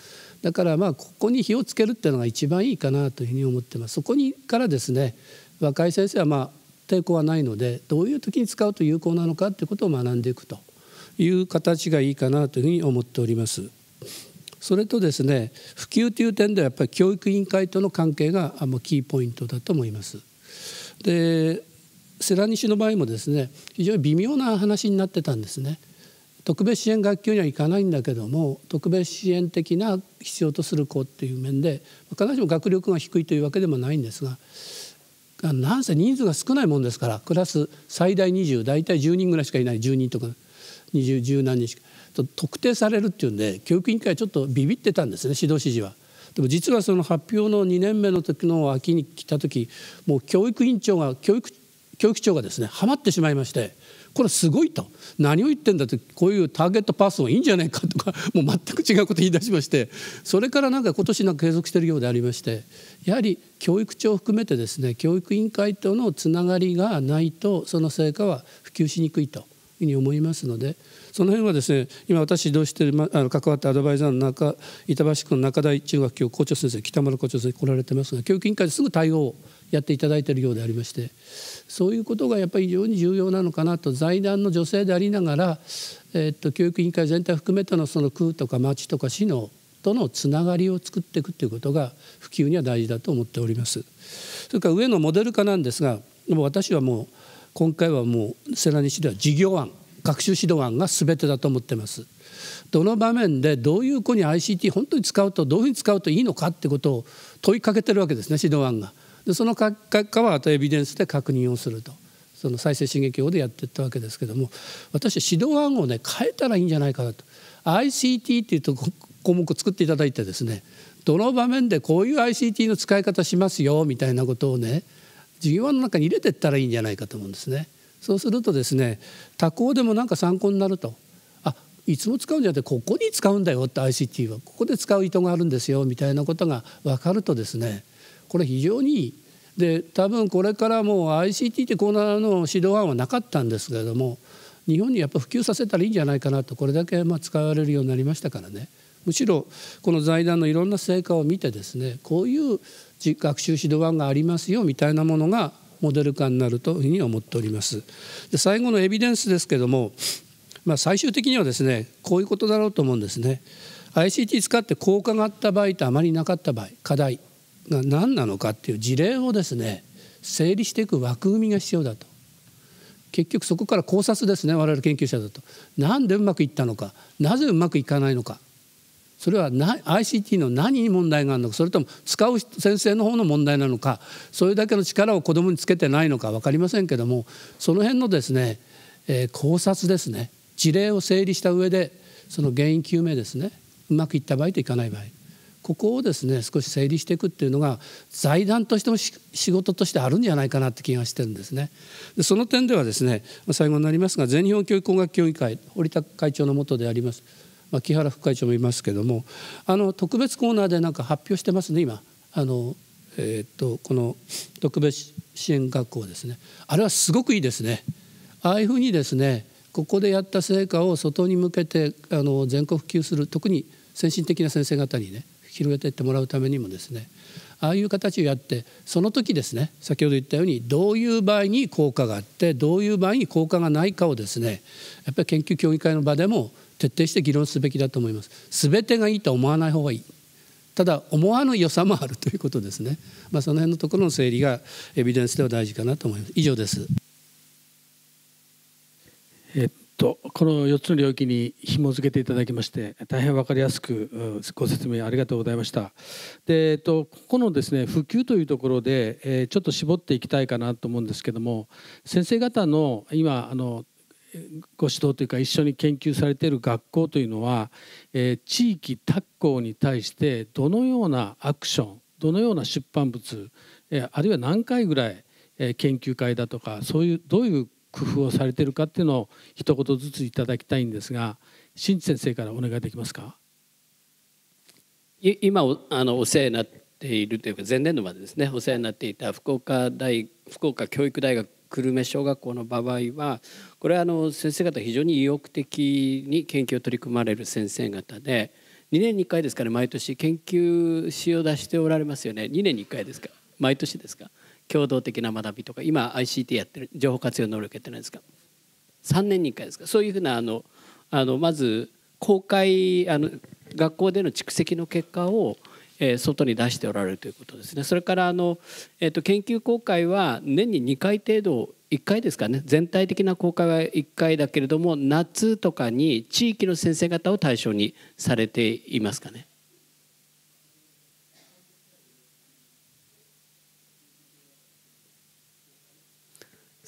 だからまあここに火をつけるっていうのが一番いいかなというふうに思ってます。そこにからですね若い先生はまあ抵抗はないのでどういう時に使うと有効なのかということを学んでいくという形がいいかなというふうに思っております。それとですね普及という点ではやっぱり教育委員会との関係がキーポイントだと思います。で世良西の場合もですね非常に微妙な話になってたんですね。特別支援学級には行かないんだけども特別支援的な必要とする子っていう面で必ずしも学力が低いというわけでもないんですがなんせ人数が少ないもんですからクラス最大20大体10人ぐらいしかいない10人とか20十何人しかと特定されるっていうんで教育委員会はちょっとビビってたんですね指導指示は。でも実はその発表の2年目の時の秋に来た時もう教育委員長が教育教育長がですねハマってしまいまして。これすごいと何を言ってんだってこういうターゲットパーソンいいんじゃないかとか もう全く違うこと言い出しましてそれからなんか今年なんか継続しているようでありましてやはり教育庁を含めてですね教育委員会とのつながりがないとその成果は普及しにくいというふうに思いますのでその辺はですね今私どうしてる、ま、あの関わったアドバイザーの中板橋区の中台中学校校長先生北村校長先生来られてますが教育委員会ですぐ対応をやっていただいているようでありましてそういうことがやっぱり非常に重要なのかなと財団の女性でありながら、えー、っと教育委員会全体含めてのその区とか町とか市のとのつながりを作っていくということが普及には大事だと思っております。それから上のモデル化なんですがもう私はもう今回はもう世名西では事業案学習指導案が全てだと思ってます。どの場面でどういう子に ICT 本当に使うとどういうふうに使うといいのかってことを問いかけてるわけですね指導案が。でその結果はあとエビデンスで確認をするとその再生刺激法でやっていったわけですけども私指導案をね変えたらいいんじゃないかなと ICT っていうと項目を作っていただいてですねどの場面でこういう ICT の使い方しますよみたいなことをね授業の中に入れていったらいいんじゃないかと思うんですね。そうするとですね他校でもなんか参考になるとあいつも使うんじゃなくてここに使うんだよって ICT はここで使う意図があるんですよみたいなことが分かるとですねこれ非常にいい。で多分これからも ICT ってこんなの指導案はなかったんですけれども日本にやっぱ普及させたらいいんじゃないかなとこれだけま使われるようになりましたからねむしろこの財団のいろんな成果を見てですねこういう学習指導案がありますよみたいなものがモデル化になるというふうに思っております。で最後のエビデンスですけども、まあ、最終的にはですねこういうことだろうと思うんですね。ICT 使って効果があった場合とあまりなかった場合課題が何なのかっていう事例をですね整理していく枠組みが必要だと結局そこから考察ですね我々研究者だと何でうまくいったのかなぜうまくいかないのかそれはな ICT の何に問題があるのかそれとも使う先生の方の問題なのかそれだけの力を子どもにつけてないのか分かりませんけどもその辺のですね、えー、考察ですね事例を整理した上でその原因究明ですねうまくいった場合といかない場合ここをですね少し整理していくっていうのが財団としても仕事としてあるんじゃないかなって気がしてるんですね。でその点ではですね最後になりますが全日本教育工学協議会堀田会長のもとであります、まあ、木原副会長もいますけどもあの特別コーナーでなんか発表してますね今。あのえー、っとこの特別支援学校ですねあれはすごくいいですね。ああいうふうにですねここでやった成果を外に向けてあの全国普及する特に先進的な先生方にね広げていってもらうためにもですねああいう形をやってその時ですね先ほど言ったようにどういう場合に効果があってどういう場合に効果がないかをですねやっぱり研究協議会の場でも徹底して議論すべきだと思います。全てがいいと思わない方がいいただ思わぬ良さもあるということですね、まあ、その辺のところの整理がエビデンスでは大事かなと思います以上です。えっとこの4つの領域に紐付けていただきまして大変分かりやすくご説明ありがとうございましたで、えっと、ここのですね普及というところで、えちょっと絞っていきたいかなと思うんですけども先生方の今あのご指導というか一緒に研究されている学校というのは、え地域託校に対してどのようなアクションどのような出版物、えあるいは何回ぐらい研究会だとかそういうどういう工夫をされてるかっていうのを一言ずついただきたいんですが新地先生からお願いできますか今あのお世話になっているというか前年度までですねお世話になっていた福岡大福岡教育大学久留米小学校の場合はこれはあの先生方非常に意欲的に研究を取り組まれる先生方で2年に1回ですかね毎年研究誌を出しておられますよね2年に1回ですか毎年ですか共同的な学びとか今 ICT やってる情報活用能力やってないですか3年に1回ですかそういうふうなあのあのまず公開あの学校での蓄積の結果をえ外に出しておられるということですね。それからあの、えー、と研究公開は年に2回程度1回ですかね全体的な公開は1回だけれども夏とかに地域の先生方を対象にされていますかね。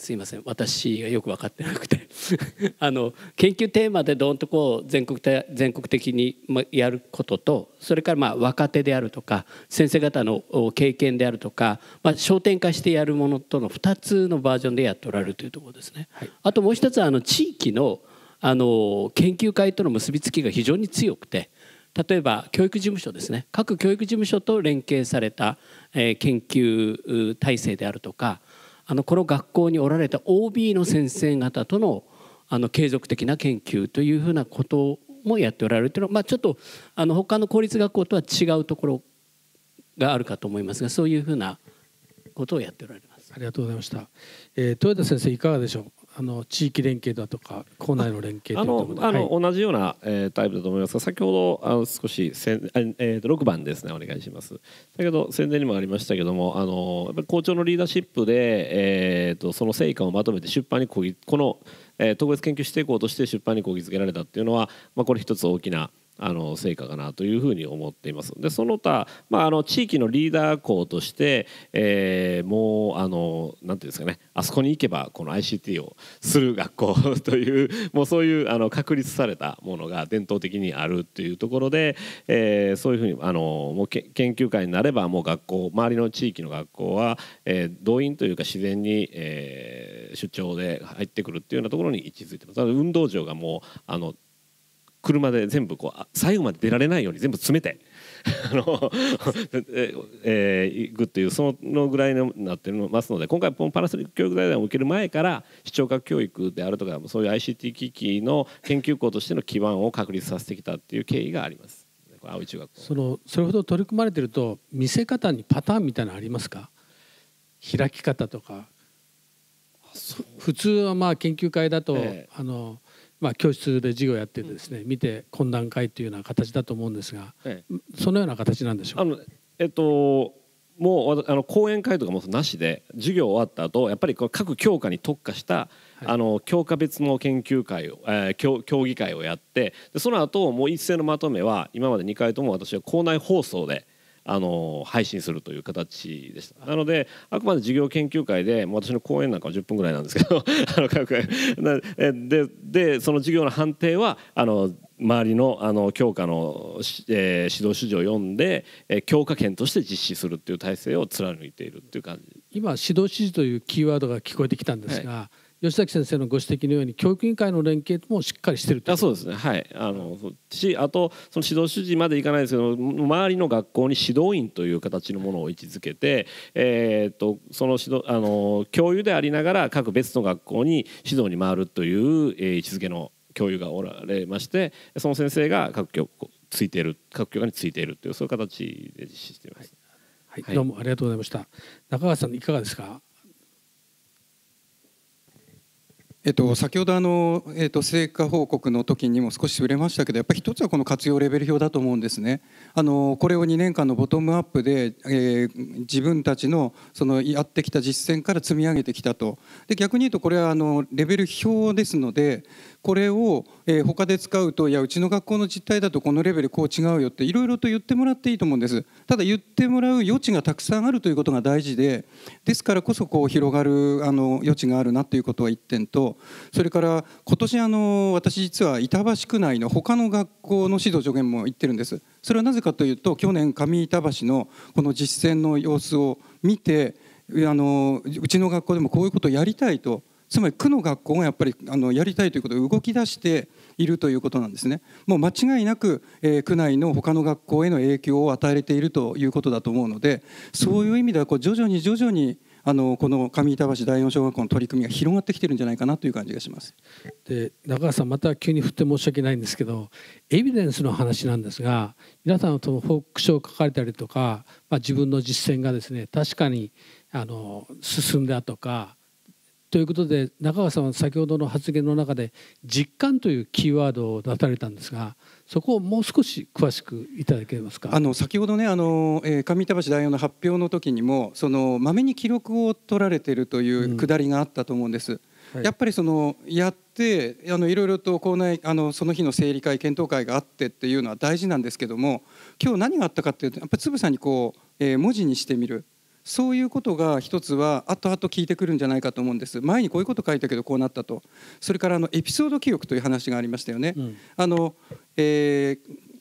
すいません私がよく分かってなくて あの研究テーマでどんとこう全国全国的にやることとそれからまあ若手であるとか先生方の経験であるとか、まあ、商店化してやるものとの2つのバージョンでやっておられるというところですね。はい、あともう一つはあの地域のあの研究会との結びつきが非常に強くて例えば教育事務所ですね各教育事務所と連携された、え研究体制であるとかあのこの学校におられた OB の先生方とのあの継続的な研究というふうなこともやっておられるというのは、まあ、ちょっとあの他の公立学校とは違うところがあるかと思いますがそういうふうなことをやっておられます。ありがとうございました、えー、豊田先生いかがでしょうあの地域連携だとか校内の連携あのあの、はい、同じような、えー、タイプだと思いますが先ほどあの少しせんあ、えー、6番ですねお願いしますだけど宣伝にもありましたけどもあのやっぱり校長のリーダーシップで、えーと、その成果をまとめて出版にこぎこの、えー、特別研究指定校として出版にこぎつけられたっていうのは、まあ、これ一つ大きなあの成果かなというふうに思っています。でその他、まあ、あの地域のリーダー校として、えー、もうあのなんていうんですかねあそこに行けばこの ICT をする学校という もうそういうあの確立されたものが伝統的にあるっていうところで、えー、そういうふうにあのもう研究会になればもう学校周りの地域の学校は、えー、動員というか自然に、えー、出張で入ってくるっていうようなところに位置づいてます。運動場がもうあの車で全部こう最後まで出られないように全部詰めて あの ええー、行くっていうそのぐらいになってますので今回パナソニック教育財団を受ける前から視聴覚教育であるとかそういう ICT 機器の研究校としての基盤を確立させてきたっていう経緯があります。そのそれほど取り組まれてると見せ方にパターンみたいなのありますか開き方とか普通はまあ研究会だと、えあのまあ、教室で授業やってですね、見て懇談会というような形だと思うんですが、ええ、そのような形なんでしょうあのえっともうあの講演会とかもなしで授業終わった後やっぱりこ各教科に特化した、はい、あの教科別の研究会を、えー、協協議会をやってでその後もう一斉のまとめは今まで2回とも私は校内放送であの配信するという形でしたなのであくまで授業研究会で私の講演なんかは10分ぐらいなんですけど あの各ででその授業の判定はあの周りのあの教科の、えー、指導指示を読んで、えー、教科権として実施するっていう体制を貫いているっていう感じ今指導指示というキーワードが聞こえてきたんですが、はい吉崎先生のご指摘のように教育委員会の連携もしっかりしてるあそうですねはいあのしあとその指導主事までいかないですけど周りの学校に指導員という形のものを位置づけて、えーっと、とその指導あの教諭でありながら各別の学校に指導に回るという、えー、位置づけの教諭がおられましてその先生が各教ついている各教科についているというそういう形で実施しています。はい、はい、どうもありがとうございました。中川さんいかがですか。えっと、先ほどあの、えっと、成果報告の時にも少し触れましたけどやっぱり一つはこの活用レベル表だと思うんですねあのこれを2年間のボトムアップで、えー、自分たちのそのやってきた実践から積み上げてきたとで逆に言うとこれはあのレベル表ですのでこれを、えー、他で使うといやうちの学校の実態だとこのレベルこう違うよっていろいろと言ってもらっていいと思うんですただ言ってもらう余地がたくさんあるということが大事でですからこそこう広がるあの余地があるなということは1点とそれから今年あの私実は板橋区内の他の学校の指導助言も行ってるんですそれはなぜかというと去年上板橋のこの実践の様子を見てあのうちの学校でもこういうことをやりたいとつまり区の学校がやっぱりあのやりたいということで動き出しているということなんですね。もう間違いなく、えー、区内の他の学校への影響を与えているということだと思うのでそういう意味ではこう徐々に徐々にあのこの上板橋第四小学校の取り組みが広がってきてるんじゃないかなという感じがします。で中川さんまた急に振って申し訳ないんですけどエビデンスの話なんですが皆さんのその報告書を書かれたりとか、まあ、自分の実践がですね確かにあの進んだとかということで中川さんは先ほどの発言の中で実感というキーワードを出されたんですがそこをもう少し詳しくいただけますかあの先ほどねあの、えー、上板橋代表の発表の時にもそのまめに記録を取られているというくだりがあったと思うんです。うんやっぱりそのやってあのいろいろと校内あのその日の整理会検討会があってっていうのは大事なんですけども今日何があったかっていうとやっぱりつぶさにこう、えー、文字にしてみるそういうことが一つは後々聞いてくるんじゃないかと思うんです前にこういうこと書いたけどこうなったとそれからあのエピソード記憶という話がありましたよね。うん、あのえー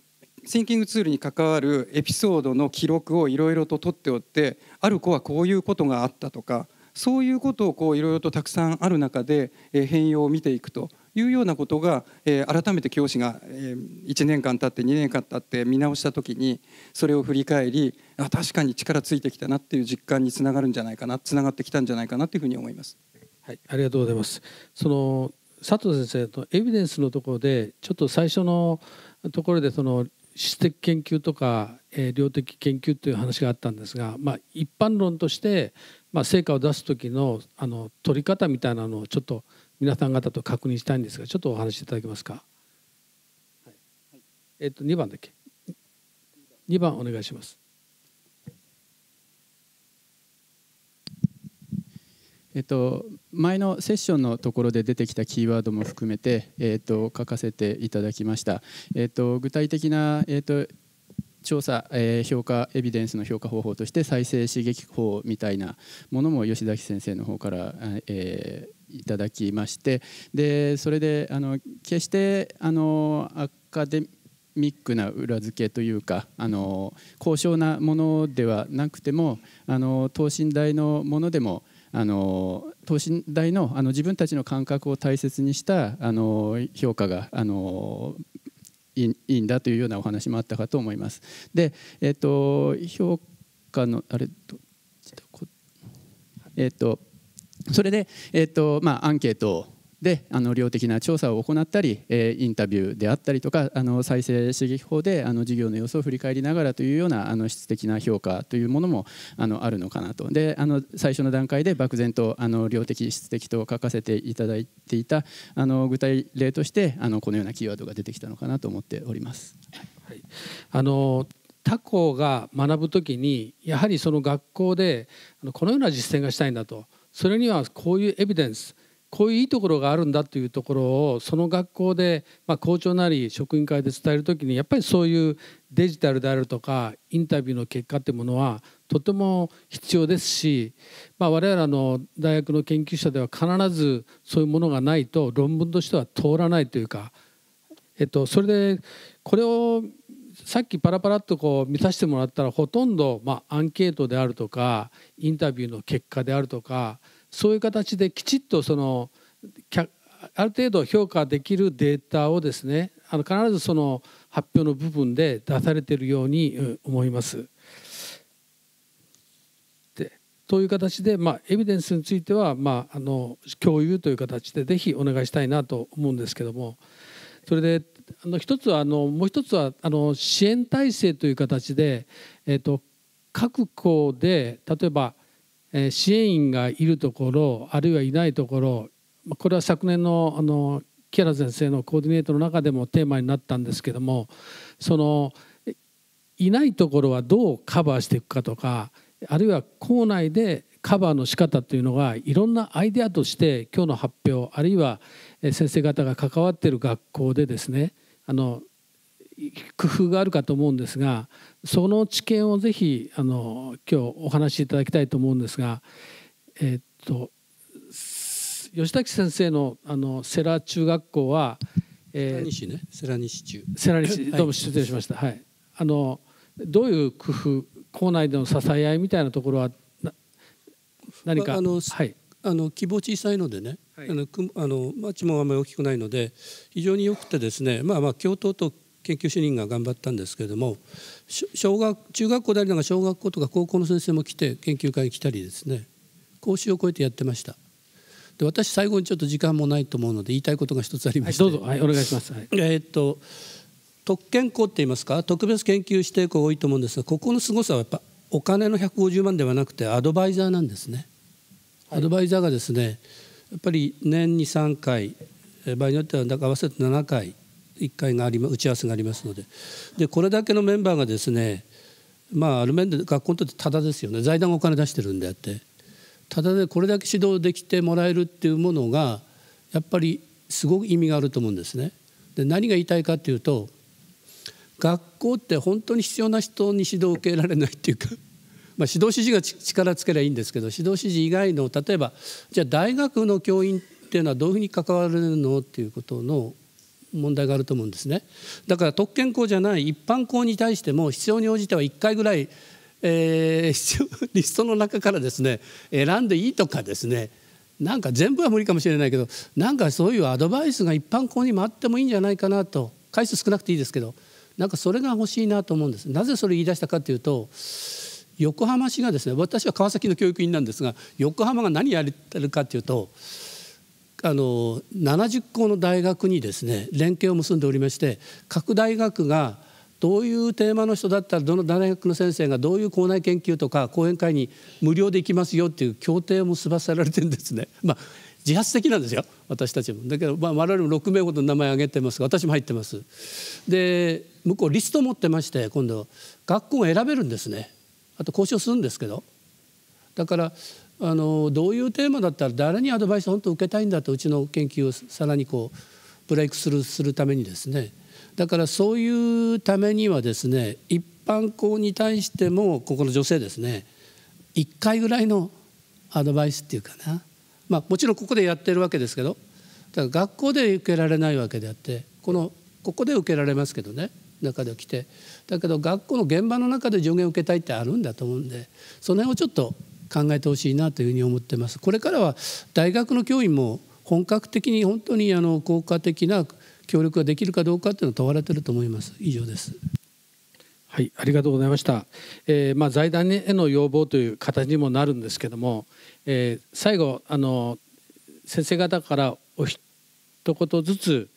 シンキングツールに関わるエピソードの記録をいろいろと取っておってある子はこういうことがあったとかそういうことをいろいろとたくさんある中でえ変容を見ていくというようなことが、えー、改めて教師が、えー、1年間経って2年間経って見直した時にそれを振り返りあ確かに力ついてきたなっていう実感につながるんじゃないかなつながってきたんじゃないかなというふうに思います。はい、ありがとうございます。その佐藤先生とエビデンスのところでちょっと最初のところでその質的研究とか、えー、量的研究という話があったんですが、まあ、一般論として、まあ、成果を出す時のあの取り方みたいなのをちょっと皆さん方と確認したいんですがちょっとお話しいただけますか、はい、えっと2番だっけ2番お願いしますえっと、前のセッションのところで出てきたキーワードも含めて、えっと、書かせていただきました。えっと、具体的な、えっと、調査、えー、評価エビデンスの評価方法として再生刺激法みたいなものも吉崎先生の方から、えー、いただきましてでそれであの決してあのアカデミックな裏付けというかあの高尚なものではなくてもあの等身大のものでもあの等身大のあの自分たちの感覚を大切にしたあの評価があのいいんだというようなお話もあったかと思います。で、えっと評価のあれえっとそれで、えっとまあ、アンケートであの量的な調査を行ったり、えインタビューであったりとかあの再生刺激法であの事業の様子を振り返りながらというようなあの質的な評価というものもあのあるのかなとであの最初の段階で漠然とあの量的質的と書かせていただいていたあの具体例としてあのこのようなキーワードが出てきたのかなと思っております。はい、あの他校が学ぶときにやはりその学校でこのような実践がしたいんだとそれにはこういうエビデンスこういういいところがあるんだというところをその学校で、まあ、校長なり職員会で伝える時にやっぱりそういうデジタルであるとかインタビューの結果っていうものはとても必要ですし、まあ、我々の大学の研究者では必ずそういうものがないと論文としては通らないというか、えっと、それでこれをさっきパラパラっとこう見させてもらったらほとんど、まあ、アンケートであるとかインタビューの結果であるとかそういう形できちっとそのある程度評価できるデータをですねあの必ずその発表の部分で出されているように思います。でという形で、まあ、エビデンスについては、まあ、あの共有という形でぜひお願いしたいなと思うんですけどもそれであの一つはあのもう一つはあの支援体制という形で、えー、と各校で例えば、えー、支援員がいるところあるいはいないところこれは昨年のあの木原先生のコーディネートの中でもテーマになったんですけどもそのいないところはどうカバーしていくかとかあるいは校内でカバーの仕方というのがいろんなアイデアとして今日の発表あるいは先生方が関わっている学校でですねあの工夫があるかと思うんですがその知見をぜひあの今日お話しいただきたいと思うんですが、えー、っと吉滝先生のあの世良中学校は、えー、世良西ね世良西中世良西どうも失礼しました、はい、はい、あのどういう工夫校内での支え合いみたいなところは何かあの、はい、あの規模小さいのでね、はい、あのあの町もあまり大きくないので非常によくてですね、まあ、まあ教頭と研究主任が頑張ったんですけれども小学中学校でありながら小学校とか高校の先生も来て研究会に来たりですね講習を超えてやってました。で私最後にちょっと時間もないと思うので言いたいことが一つありまして、はい、どうぞ、はい、お願いします。はい、えっと特権校って言いますか特別研究指定校多いと思うんですがここのすごさはやっぱお金の150万ではなくてアドバイザーなんですね。アドバイザーがですね、やっぱり年に3回場合によっては合わせて7回1回があり打ち合わせがありますのででこれだけのメンバーがですねまあある面で学校にとってただですよね財団がお金出してるんであってただでこれだけ指導できてもらえるっていうものがやっぱりすごく意味があると思うんですね。で何が言いたいかっていうと学校って本当に必要な人に指導を受けられないっていうかまあ、指導指示が力つけりばいいんですけど指導指示以外の例えばじゃあ大学の教員っていうのはどういうふうに関われるのっていうことの問題があると思うんですねだから特権校じゃない一般校に対しても必要に応じては1回ぐらい、えー、リストの中からですね選んでいいとかですねなんか全部は無理かもしれないけどなんかそういうアドバイスが一般校にもあってもいいんじゃないかなと回数少なくていいですけどなんかそれが欲しいなと思うんですなぜそれ言い出したかというと横浜市がですね私は川崎の教育員なんですが横浜が何やってるかっていうとあの70校の大学にですね連携を結んでおりまして各大学がどういうテーマの人だったらどの大学の先生がどういう校内研究とか講演会に無料で行きますよっていう協定を結ばせられてるんですね。まあ自発的なんですよ私たちもだけど、まあ、我々も6名ほど名前挙げてますが私も入ってますで向こうリスト持ってまして今度学校を選べるんですねあと交渉するんですけどだからあのどういうテーマだったら誰にアドバイス本当受けたいんだとうちの研究をさらにこうブレイクするするためにですねだからそういうためにはですね一般校に対してもここの女性ですね1回ぐらいのアドバイスっていうかな、まあ、もちろんここでやってるわけですけどだから学校で受けられないわけであってこのここで受けられますけどね中で起きてだけど学校の現場の中で助言を受けたいってあるんだと思うんでその辺をちょっと考えてほしいなというふうに思ってます。これからは大学の教員も本格的に本当にあの効果的な協力ができるかどうかっていうのは問われていると思います。以上です。はい、ありがとうございました。えー、まあ、財団への要望という形にもなるんですけども、えー、最後あの先生方からお一言ずつ、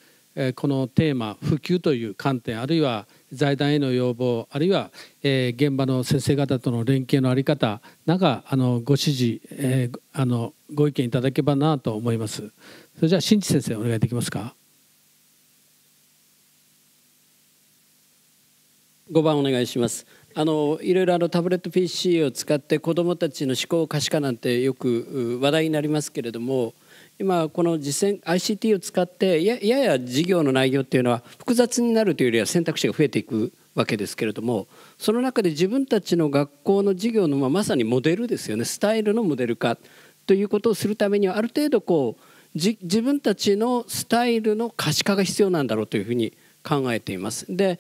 このテーマ普及という観点あるいは財団への要望あるいは現場の先生方との連携のあり方なんかあのご指示あのご意見いただければなと思います。それじゃあ新地先生お願いできますか。五番お願いします。あのいろいろあのタブレット PC を使って子どもたちの思考可視化なんてよく話題になりますけれども今この実践 ICT を使ってやや事業の内容っていうのは複雑になるというよりは選択肢が増えていくわけですけれどもその中で自分たちの学校の授業のままさにモデルですよねスタイルのモデル化ということをするためにはある程度こう自分たちのスタイルの可視化が必要なんだろうというふうに考えています。で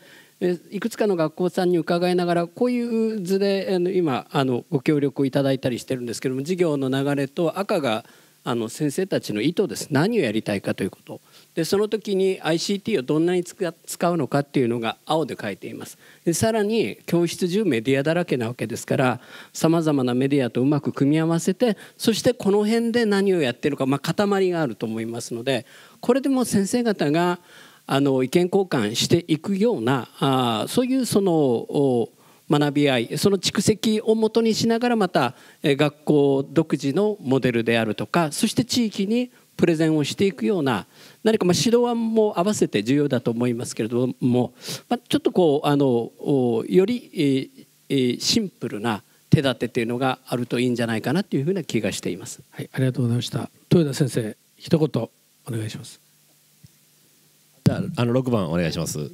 いくつかの学校さんに伺いながらこういう図で今あのご協力をいただいたりしてるんですけども事業の流れと赤があの先生たちの意図です何をやりたいかということでその時に ICT をどんなに使うのかっていうのが青で書いていますでさらに教室中メディアだらけなわけですからさまざまなメディアとうまく組み合わせてそしてこの辺で何をやってるか、まあ、塊があると思いますのでこれでも先生方があの意見交換していくようなあそういうその学び合いその蓄積をもとにしながらまた学校独自のモデルであるとかそして地域にプレゼンをしていくような何かま指導案も合わせて重要だと思いますけれども、まちょっとこうあのよりシンプルな手立てというのがあるといいんじゃないかなというふうな気がしています。はい、ありがとうございました。豊田先生、一言お願いします。じゃあ、あの六番お願いします。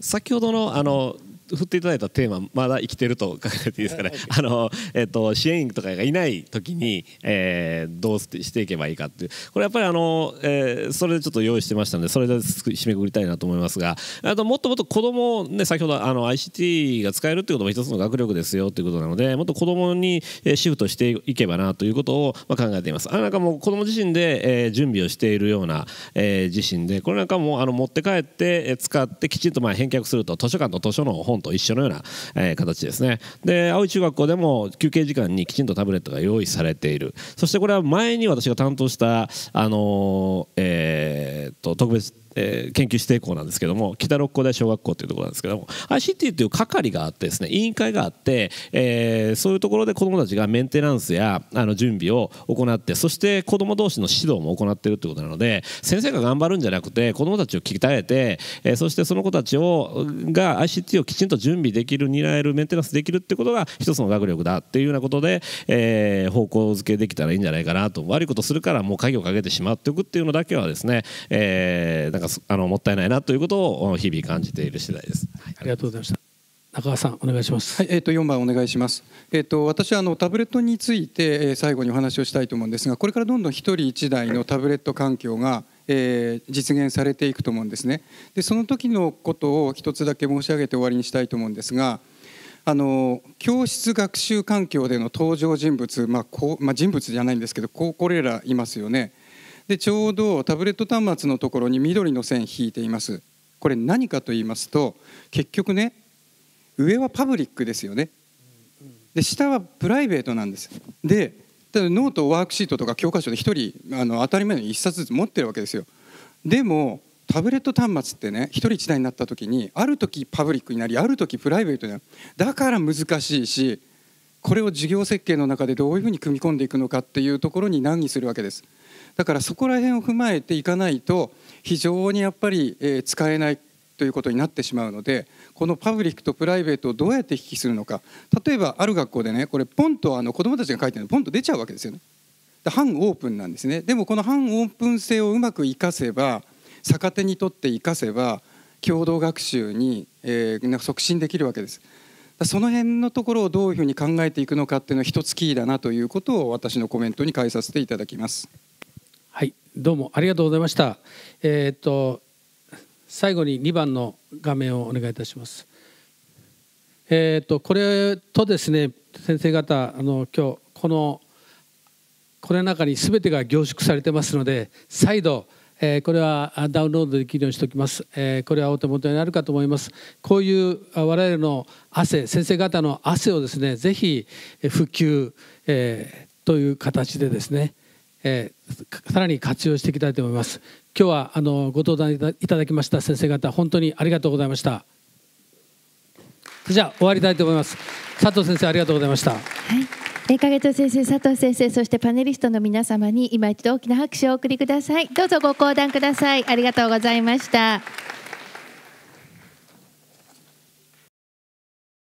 先ほどのあの振っていただいたテーマまだ生きてると考えていいですかね、あのえーと、支援員とかがいない時に、えー、どうしていけばいいかっていうこれやっぱりあの、えー、それでちょっと用意してましたのでそれで締めくくりたいなと思いますがあともっともっと子ども、ね、先ほどあの ICT が使えるっていうことも一つの学力ですよっていうことなのでもっと子どもにシフトしていけばなということを、まあ、考えています。あなんかもう子ど自身で、えー、準備をしているような、えー、自身でこれなんかもあの持って帰って、え使ってきちんとまあ返却すると図書館と図書の本と一緒のような、えー、形ですねで青い中学校でも休憩時間にきちんとタブレットが用意されているそしてこれは前に私が担当した、あのー、えー、と特別えー、研究指定校なんですけども北六甲大小学校というところなんですけども ICT という係があってですね委員会があって、えー、そういうところで子どもたちがメンテナンスやあの準備を行ってそして子ども同士の指導も行ってるってことなので先生が頑張るんじゃなくて子どもたちを鍛えて、えー、そしてその子たちをが ICT をきちんと準備できる担えるメンテナンスできるってことが一つの学力だっていうようなことで、えー、方向づけできたらいいんじゃないかなと悪いことするからもう鍵をかけてしまっておくっていうのだけはですね、えーんかあのもったいないなということを日々感じている次第です。はい、ありがとうございました。中川さんお願いします。はい、えっ、ー、と4番お願いします。えっ、ー、と私はあのタブレットについて、えー、最後にお話をしたいと思うんですが、これからどんどん一人一台のタブレット環境が、えー、実現されていくと思うんですね。でその時のことを一つだけ申し上げて終わりにしたいと思うんですが。あの教室学習環境での登場人物、まあこうまあ、人物じゃないんですけどここれらいますよね。でちょうどタブレット端末のところに緑の線引いていますこれ何かと言いますと結局ね上はパブリックですよねで下はプライベートなんですでノートワークシートとか教科書で1人あの当たり前の1冊ずつ持ってるわけですよでもタブレット端末ってね一人一台になった時にある時パブリックになりある時プライベートになるだから難しいしこれを事業設計の中でどういうふうに組み込んでいくのかっていうところに難儀するわけです。だからそこら辺を踏まえていかないと非常にやっぱり、え使えないということになってしまうのでこのパブリックとプライベートをどうやって引きするのか例えばある学校でねこれポンとあの子どもたちが書いてるのポンと出ちゃうわけですよね。で反オープンなんですねでもこの反オープン性をうまく生かせば逆手にとって生かせば共同学習に、えー、促進できるわけです。その辺のところをどういうふうに考えていくのかっていうのは一つキーだなということを私のコメントに変えさせていただきます。はいどうもありがとうございましたえー、っと最後に2番の画面をお願いいたしますえー、っとこれとですね先生方あの今日このこの中に全てが凝縮されてますので再度えこれはダウンロードできるようにしておきます、えこれはお手元にあるかと思いますこういう我々の汗先生方の汗をですねぜひ復旧、えという形でですねえー、さらに活用していきたいと思います今日はあのご登壇いただきました先生方本当にありがとうございましたじゃあ終わりたいと思います佐藤先生ありがとうございましたはい影と先生佐藤先生そしてパネリストの皆様に今一度大きな拍手をお送りくださいどうぞご講談くださいありがとうございました